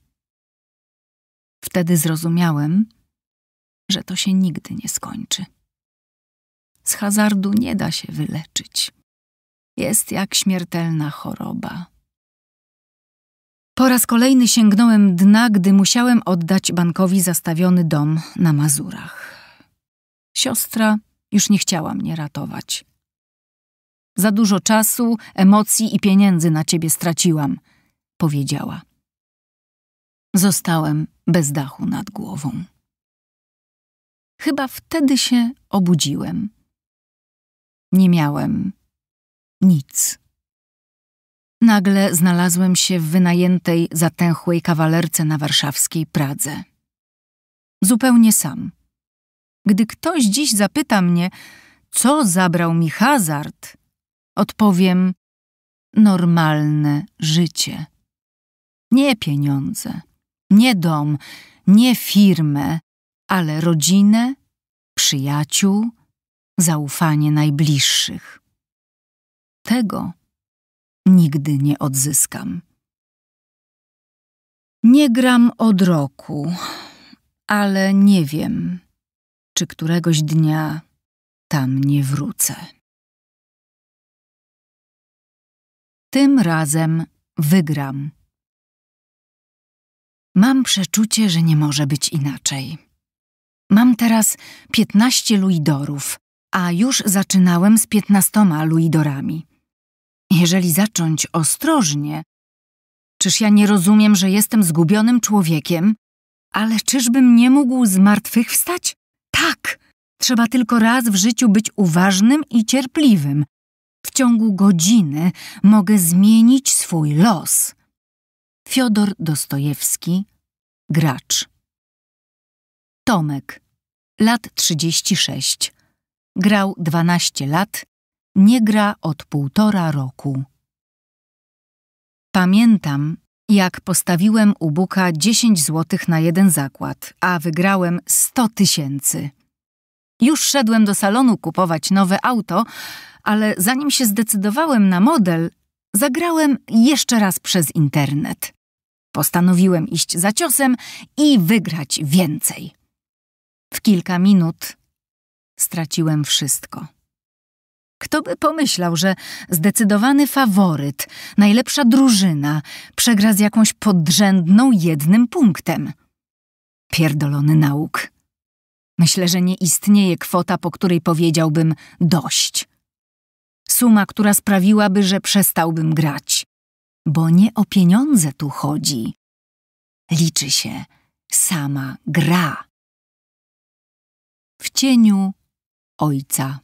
Speaker 2: Wtedy zrozumiałem, że to się nigdy nie skończy. Z hazardu nie da się wyleczyć. Jest jak śmiertelna choroba. Po raz kolejny sięgnąłem
Speaker 1: dna, gdy musiałem oddać bankowi zastawiony dom na Mazurach. Siostra już nie chciała mnie ratować. Za dużo czasu, emocji i pieniędzy na ciebie straciłam, powiedziała.
Speaker 2: Zostałem bez dachu nad głową. Chyba wtedy się obudziłem. Nie miałem nic.
Speaker 1: Nagle znalazłem się w wynajętej, zatęchłej kawalerce na warszawskiej Pradze. Zupełnie sam. Gdy ktoś dziś zapyta mnie, co zabrał mi hazard, Odpowiem: normalne życie. Nie pieniądze, nie dom, nie firmę, ale rodzinę,
Speaker 2: przyjaciół, zaufanie najbliższych. Tego nigdy nie odzyskam. Nie gram od roku, ale nie wiem, czy któregoś dnia tam nie wrócę. Tym razem wygram. Mam przeczucie, że nie może być inaczej. Mam teraz piętnaście
Speaker 1: luidorów, a już zaczynałem z piętnastoma luidorami. Jeżeli zacząć ostrożnie, czyż ja nie rozumiem, że jestem zgubionym człowiekiem? Ale czyżbym nie mógł z martwych wstać? Tak! Trzeba tylko raz w życiu być uważnym i cierpliwym, w ciągu godziny
Speaker 2: mogę zmienić swój los. Fiodor Dostojewski, gracz. Tomek, lat
Speaker 1: 36. Grał 12 lat, nie gra od półtora roku. Pamiętam, jak postawiłem u Buka 10 złotych na jeden zakład, a wygrałem 100 tysięcy. Już szedłem do salonu kupować nowe auto, ale zanim się zdecydowałem na model, zagrałem jeszcze raz przez internet. Postanowiłem iść za ciosem i wygrać więcej. W kilka minut straciłem wszystko. Kto by pomyślał, że zdecydowany faworyt, najlepsza drużyna, przegra z jakąś podrzędną jednym punktem? Pierdolony nauk. Myślę, że nie istnieje kwota, po której powiedziałbym dość. Suma, która sprawiłaby, że
Speaker 2: przestałbym grać. Bo nie o pieniądze tu chodzi. Liczy się sama gra. W cieniu ojca.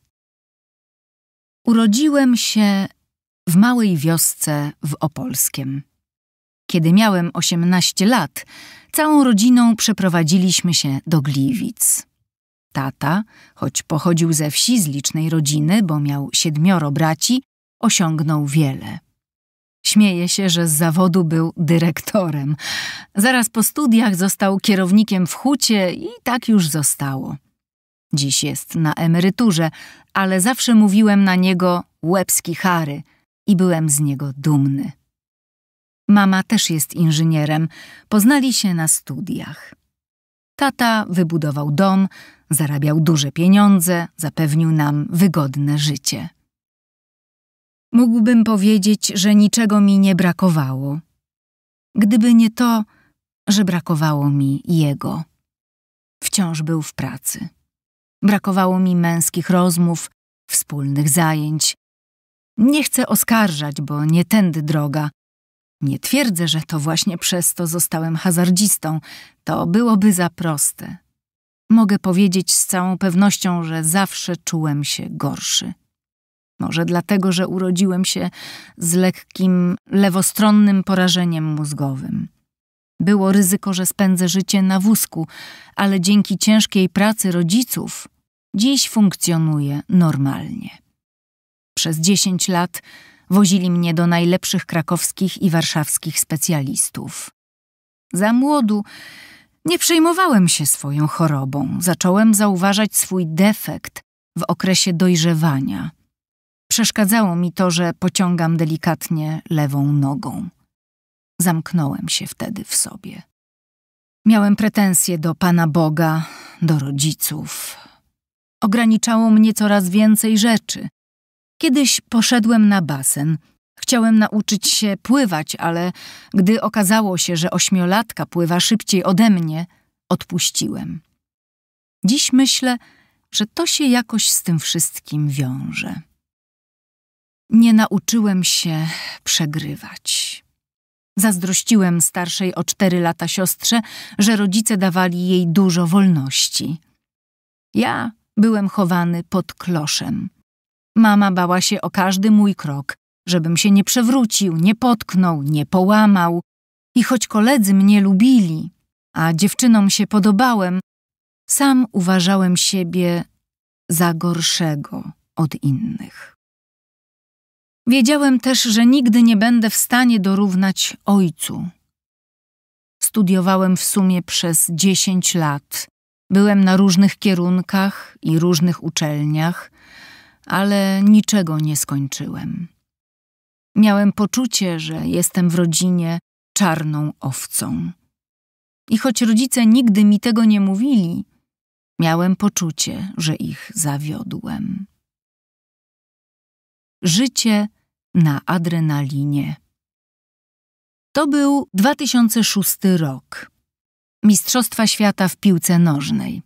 Speaker 2: Urodziłem się
Speaker 1: w małej wiosce w Opolskiem. Kiedy miałem 18 lat, całą rodziną przeprowadziliśmy się do Gliwic tata, choć pochodził ze wsi z licznej rodziny, bo miał siedmioro braci, osiągnął wiele. Śmieje się, że z zawodu był dyrektorem. Zaraz po studiach został kierownikiem w hucie i tak już zostało. Dziś jest na emeryturze, ale zawsze mówiłem na niego łebski Harry i byłem z niego dumny. Mama też jest inżynierem. Poznali się na studiach. Tata wybudował dom, zarabiał duże pieniądze, zapewnił nam wygodne życie. Mógłbym powiedzieć, że niczego mi nie brakowało, gdyby nie to, że brakowało mi jego. Wciąż był w pracy. Brakowało mi męskich rozmów, wspólnych zajęć. Nie chcę oskarżać, bo nie tędy droga, nie twierdzę, że to właśnie przez to zostałem hazardzistą. To byłoby za proste. Mogę powiedzieć z całą pewnością, że zawsze czułem się gorszy. Może dlatego, że urodziłem się z lekkim, lewostronnym porażeniem mózgowym. Było ryzyko, że spędzę życie na wózku, ale dzięki ciężkiej pracy rodziców dziś funkcjonuję normalnie. Przez dziesięć lat Wozili mnie do najlepszych krakowskich i warszawskich specjalistów. Za młodu nie przejmowałem się swoją chorobą, zacząłem zauważać swój defekt w okresie dojrzewania. Przeszkadzało mi to, że pociągam delikatnie lewą nogą. Zamknąłem się wtedy w sobie. Miałem pretensje do Pana Boga, do rodziców. Ograniczało mnie coraz więcej rzeczy, Kiedyś poszedłem na basen. Chciałem nauczyć się pływać, ale gdy okazało się, że ośmiolatka pływa szybciej ode mnie, odpuściłem. Dziś myślę, że to się jakoś z tym wszystkim wiąże. Nie nauczyłem się przegrywać. Zazdrościłem starszej o cztery lata siostrze, że rodzice dawali jej dużo wolności. Ja byłem chowany pod kloszem Mama bała się o każdy mój krok, żebym się nie przewrócił, nie potknął, nie połamał. I choć koledzy mnie lubili, a dziewczynom się podobałem, sam uważałem siebie za gorszego
Speaker 2: od innych.
Speaker 1: Wiedziałem też, że nigdy nie będę w stanie dorównać ojcu. Studiowałem w sumie przez dziesięć lat. Byłem na różnych kierunkach i różnych uczelniach ale niczego nie skończyłem. Miałem poczucie, że jestem w rodzinie czarną owcą. I choć rodzice nigdy mi tego nie mówili, miałem poczucie, że
Speaker 2: ich zawiodłem. Życie na adrenalinie. To był 2006 rok.
Speaker 1: Mistrzostwa świata w piłce nożnej.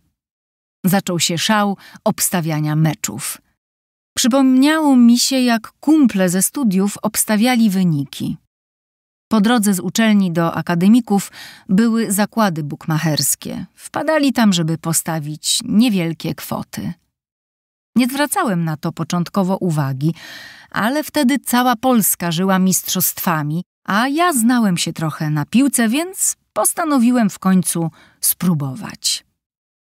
Speaker 1: Zaczął się szał obstawiania meczów. Przypomniało mi się, jak kumple ze studiów obstawiali wyniki. Po drodze z uczelni do akademików były zakłady bukmacherskie. Wpadali tam, żeby postawić niewielkie kwoty. Nie zwracałem na to początkowo uwagi, ale wtedy cała Polska żyła mistrzostwami, a ja znałem się trochę na piłce, więc postanowiłem w końcu spróbować.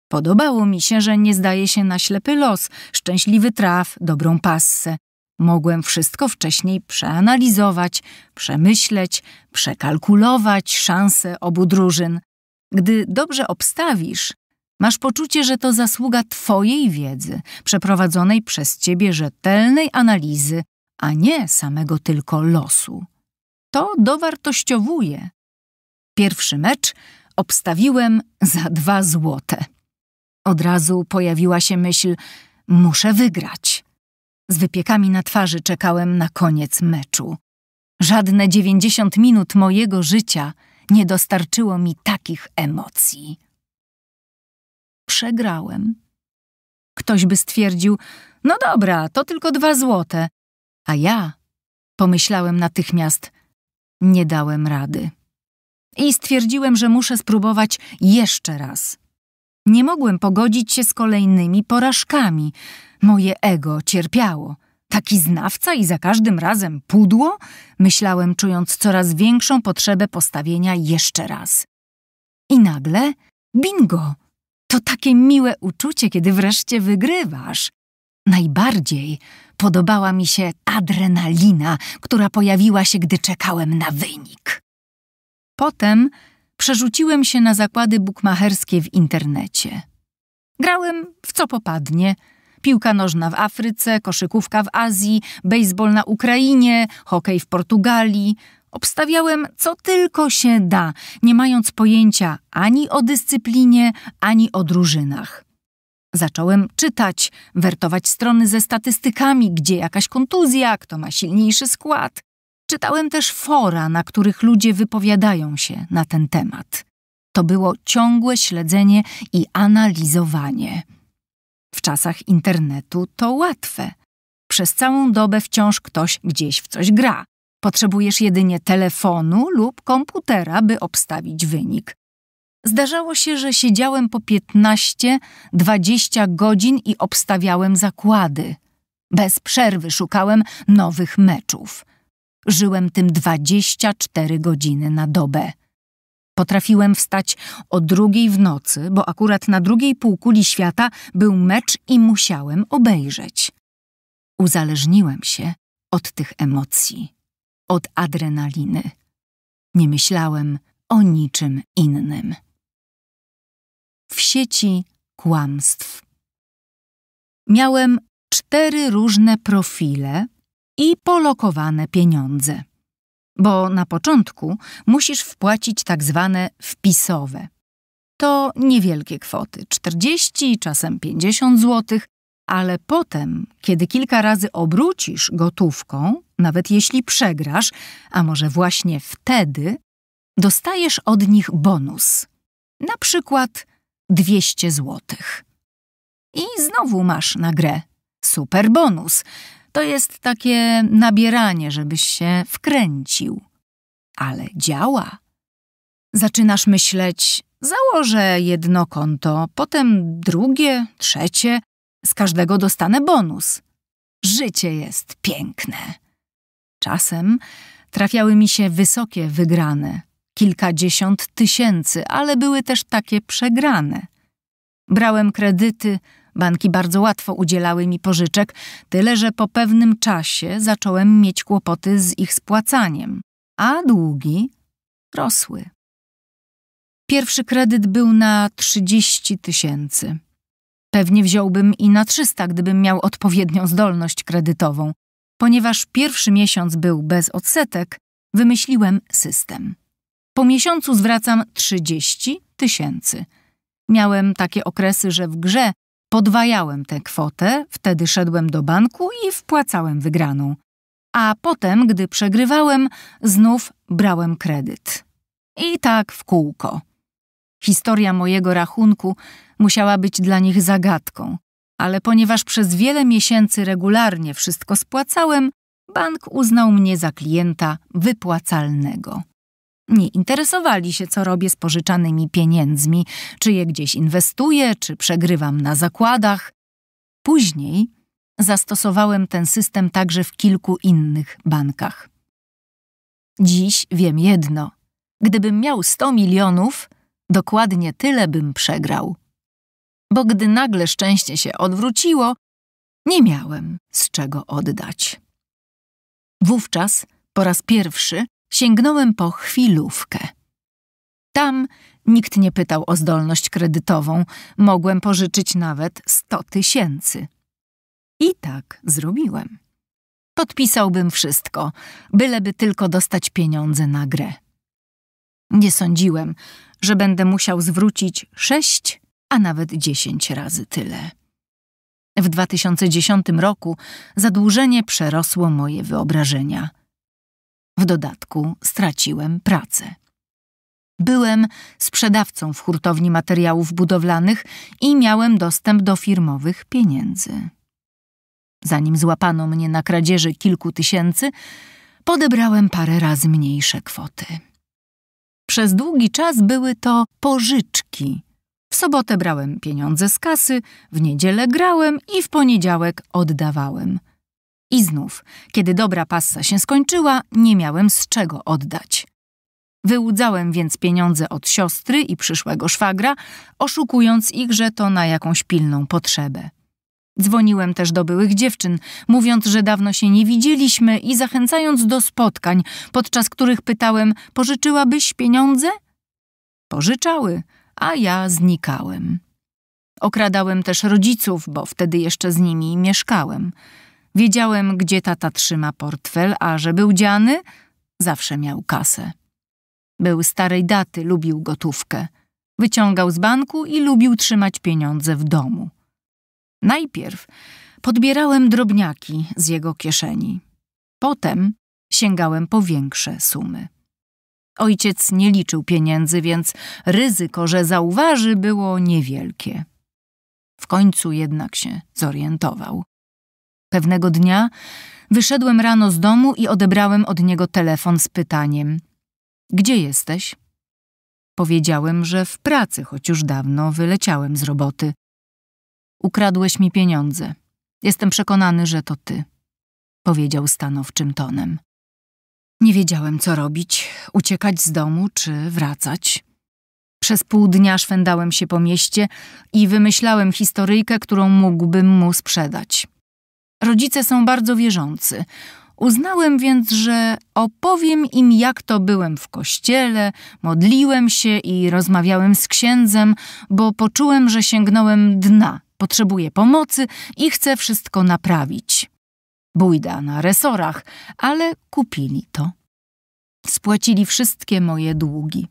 Speaker 1: Podobało mi się, że nie zdaje się na ślepy los, szczęśliwy traf, dobrą passę. Mogłem wszystko wcześniej przeanalizować, przemyśleć, przekalkulować szanse obu drużyn. Gdy dobrze obstawisz, masz poczucie, że to zasługa Twojej wiedzy, przeprowadzonej przez Ciebie rzetelnej analizy, a nie samego tylko losu. To dowartościowuje. Pierwszy mecz obstawiłem za dwa złote. Od razu pojawiła się myśl: muszę wygrać. Z wypiekami na twarzy czekałem na koniec meczu. Żadne dziewięćdziesiąt minut mojego życia nie dostarczyło mi
Speaker 2: takich emocji. Przegrałem. Ktoś by stwierdził: No dobra, to tylko dwa złote. A ja
Speaker 1: pomyślałem natychmiast: Nie dałem rady. I stwierdziłem, że muszę spróbować jeszcze raz. Nie mogłem pogodzić się z kolejnymi porażkami. Moje ego cierpiało. Taki znawca i za każdym razem pudło? Myślałem, czując coraz większą potrzebę postawienia jeszcze raz. I nagle bingo! To takie miłe uczucie, kiedy wreszcie wygrywasz. Najbardziej podobała mi się adrenalina, która pojawiła się, gdy czekałem na wynik. Potem przerzuciłem się na zakłady bukmacherskie w internecie. Grałem w co popadnie. Piłka nożna w Afryce, koszykówka w Azji, bejsbol na Ukrainie, hokej w Portugalii. Obstawiałem co tylko się da, nie mając pojęcia ani o dyscyplinie, ani o drużynach. Zacząłem czytać, wertować strony ze statystykami, gdzie jakaś kontuzja, kto ma silniejszy skład. Czytałem też fora, na których ludzie wypowiadają się na ten temat. To było ciągłe śledzenie i analizowanie. W czasach internetu to łatwe. Przez całą dobę wciąż ktoś gdzieś w coś gra. Potrzebujesz jedynie telefonu lub komputera, by obstawić wynik. Zdarzało się, że siedziałem po 15-20 godzin i obstawiałem zakłady. Bez przerwy szukałem nowych meczów. Żyłem tym 24 godziny na dobę. Potrafiłem wstać o drugiej w nocy, bo akurat na drugiej półkuli świata był mecz i musiałem obejrzeć. Uzależniłem się od tych emocji,
Speaker 2: od adrenaliny. Nie myślałem o niczym innym. W sieci kłamstw. Miałem cztery różne profile, i polokowane
Speaker 1: pieniądze. Bo na początku musisz wpłacić tak zwane wpisowe. To niewielkie kwoty 40, czasem 50 zł, ale potem, kiedy kilka razy obrócisz gotówką, nawet jeśli przegrasz, a może właśnie wtedy, dostajesz od nich bonus. Na przykład 200 zł. I znowu masz na grę super bonus to jest takie nabieranie, żebyś się wkręcił. Ale działa. Zaczynasz myśleć, założę jedno konto, potem drugie, trzecie, z każdego dostanę bonus. Życie jest piękne. Czasem trafiały mi się wysokie wygrane, kilkadziesiąt tysięcy, ale były też takie przegrane. Brałem kredyty, Banki bardzo łatwo udzielały mi pożyczek, tyle że po pewnym czasie zacząłem mieć kłopoty z ich spłacaniem, a długi rosły. Pierwszy kredyt był na 30 tysięcy. Pewnie wziąłbym i na 300, gdybym miał odpowiednią zdolność kredytową. Ponieważ pierwszy miesiąc był bez odsetek, wymyśliłem system. Po miesiącu zwracam 30 tysięcy. Miałem takie okresy, że w grze Podwajałem tę kwotę, wtedy szedłem do banku i wpłacałem wygraną. A potem, gdy przegrywałem, znów brałem kredyt. I tak w kółko. Historia mojego rachunku musiała być dla nich zagadką, ale ponieważ przez wiele miesięcy regularnie wszystko spłacałem, bank uznał mnie za klienta wypłacalnego. Nie interesowali się, co robię z pożyczanymi pieniędzmi, czy je gdzieś inwestuję, czy przegrywam na zakładach. Później zastosowałem ten system także w kilku innych bankach. Dziś wiem jedno: gdybym miał 100 milionów, dokładnie tyle bym przegrał. Bo gdy nagle szczęście się odwróciło,
Speaker 2: nie miałem z czego oddać. Wówczas po raz pierwszy Sięgnąłem po chwilówkę. Tam
Speaker 1: nikt nie pytał o zdolność kredytową, mogłem pożyczyć nawet sto tysięcy. I tak zrobiłem. Podpisałbym wszystko, byleby tylko dostać pieniądze na grę. Nie sądziłem, że będę musiał zwrócić sześć, a nawet dziesięć razy tyle. W 2010 roku zadłużenie przerosło moje wyobrażenia – w dodatku straciłem pracę. Byłem sprzedawcą w hurtowni materiałów budowlanych i miałem dostęp do firmowych pieniędzy. Zanim złapano mnie na kradzieży kilku tysięcy, podebrałem parę razy mniejsze kwoty. Przez długi czas były to pożyczki. W sobotę brałem pieniądze z kasy, w niedzielę grałem i w poniedziałek oddawałem – i znów, kiedy dobra passa się skończyła, nie miałem z czego oddać. Wyłudzałem więc pieniądze od siostry i przyszłego szwagra, oszukując ich, że to na jakąś pilną potrzebę. Dzwoniłem też do byłych dziewczyn, mówiąc, że dawno się nie widzieliśmy i zachęcając do spotkań, podczas których pytałem: Pożyczyłabyś pieniądze? Pożyczały, a ja znikałem. Okradałem też rodziców, bo wtedy jeszcze z nimi mieszkałem. Wiedziałem, gdzie tata trzyma portfel, a że był dziany, zawsze miał kasę. Był starej daty, lubił gotówkę. Wyciągał z banku i lubił trzymać pieniądze w domu. Najpierw podbierałem drobniaki z jego kieszeni. Potem sięgałem po większe sumy. Ojciec nie liczył pieniędzy, więc ryzyko, że zauważy, było niewielkie. W końcu jednak się zorientował. Pewnego dnia wyszedłem rano z domu i odebrałem od niego telefon z pytaniem: Gdzie jesteś? Powiedziałem, że w pracy, choć już dawno wyleciałem z roboty. Ukradłeś mi pieniądze. Jestem przekonany, że to ty, powiedział stanowczym tonem. Nie wiedziałem, co robić: uciekać z domu czy wracać. Przez pół dnia szwendałem się po mieście i wymyślałem historyjkę, którą mógłbym mu sprzedać. Rodzice są bardzo wierzący. Uznałem więc, że opowiem im, jak to byłem w kościele, modliłem się i rozmawiałem z księdzem, bo poczułem, że sięgnąłem dna, potrzebuję pomocy i chcę wszystko naprawić. Bójda na resorach, ale kupili to. Spłacili wszystkie moje długi.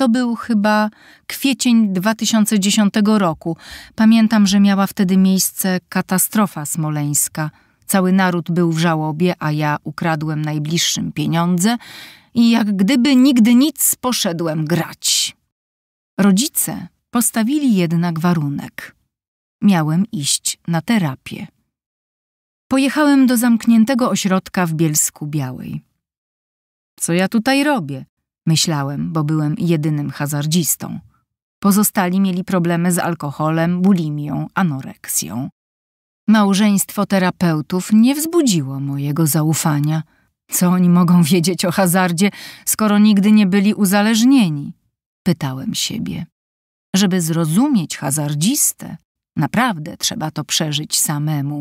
Speaker 1: To był chyba kwiecień 2010 roku. Pamiętam, że miała wtedy miejsce katastrofa smoleńska. Cały naród był w żałobie, a ja ukradłem najbliższym pieniądze i jak gdyby nigdy nic poszedłem grać. Rodzice postawili jednak warunek. Miałem iść na terapię. Pojechałem do zamkniętego ośrodka w Bielsku Białej. Co ja tutaj robię? Myślałem, bo byłem jedynym hazardzistą. Pozostali mieli problemy z alkoholem, bulimią, anoreksją. Małżeństwo terapeutów nie wzbudziło mojego zaufania. Co oni mogą wiedzieć o hazardzie, skoro nigdy nie byli uzależnieni? Pytałem
Speaker 2: siebie. Żeby zrozumieć hazardzistę, naprawdę trzeba to przeżyć samemu,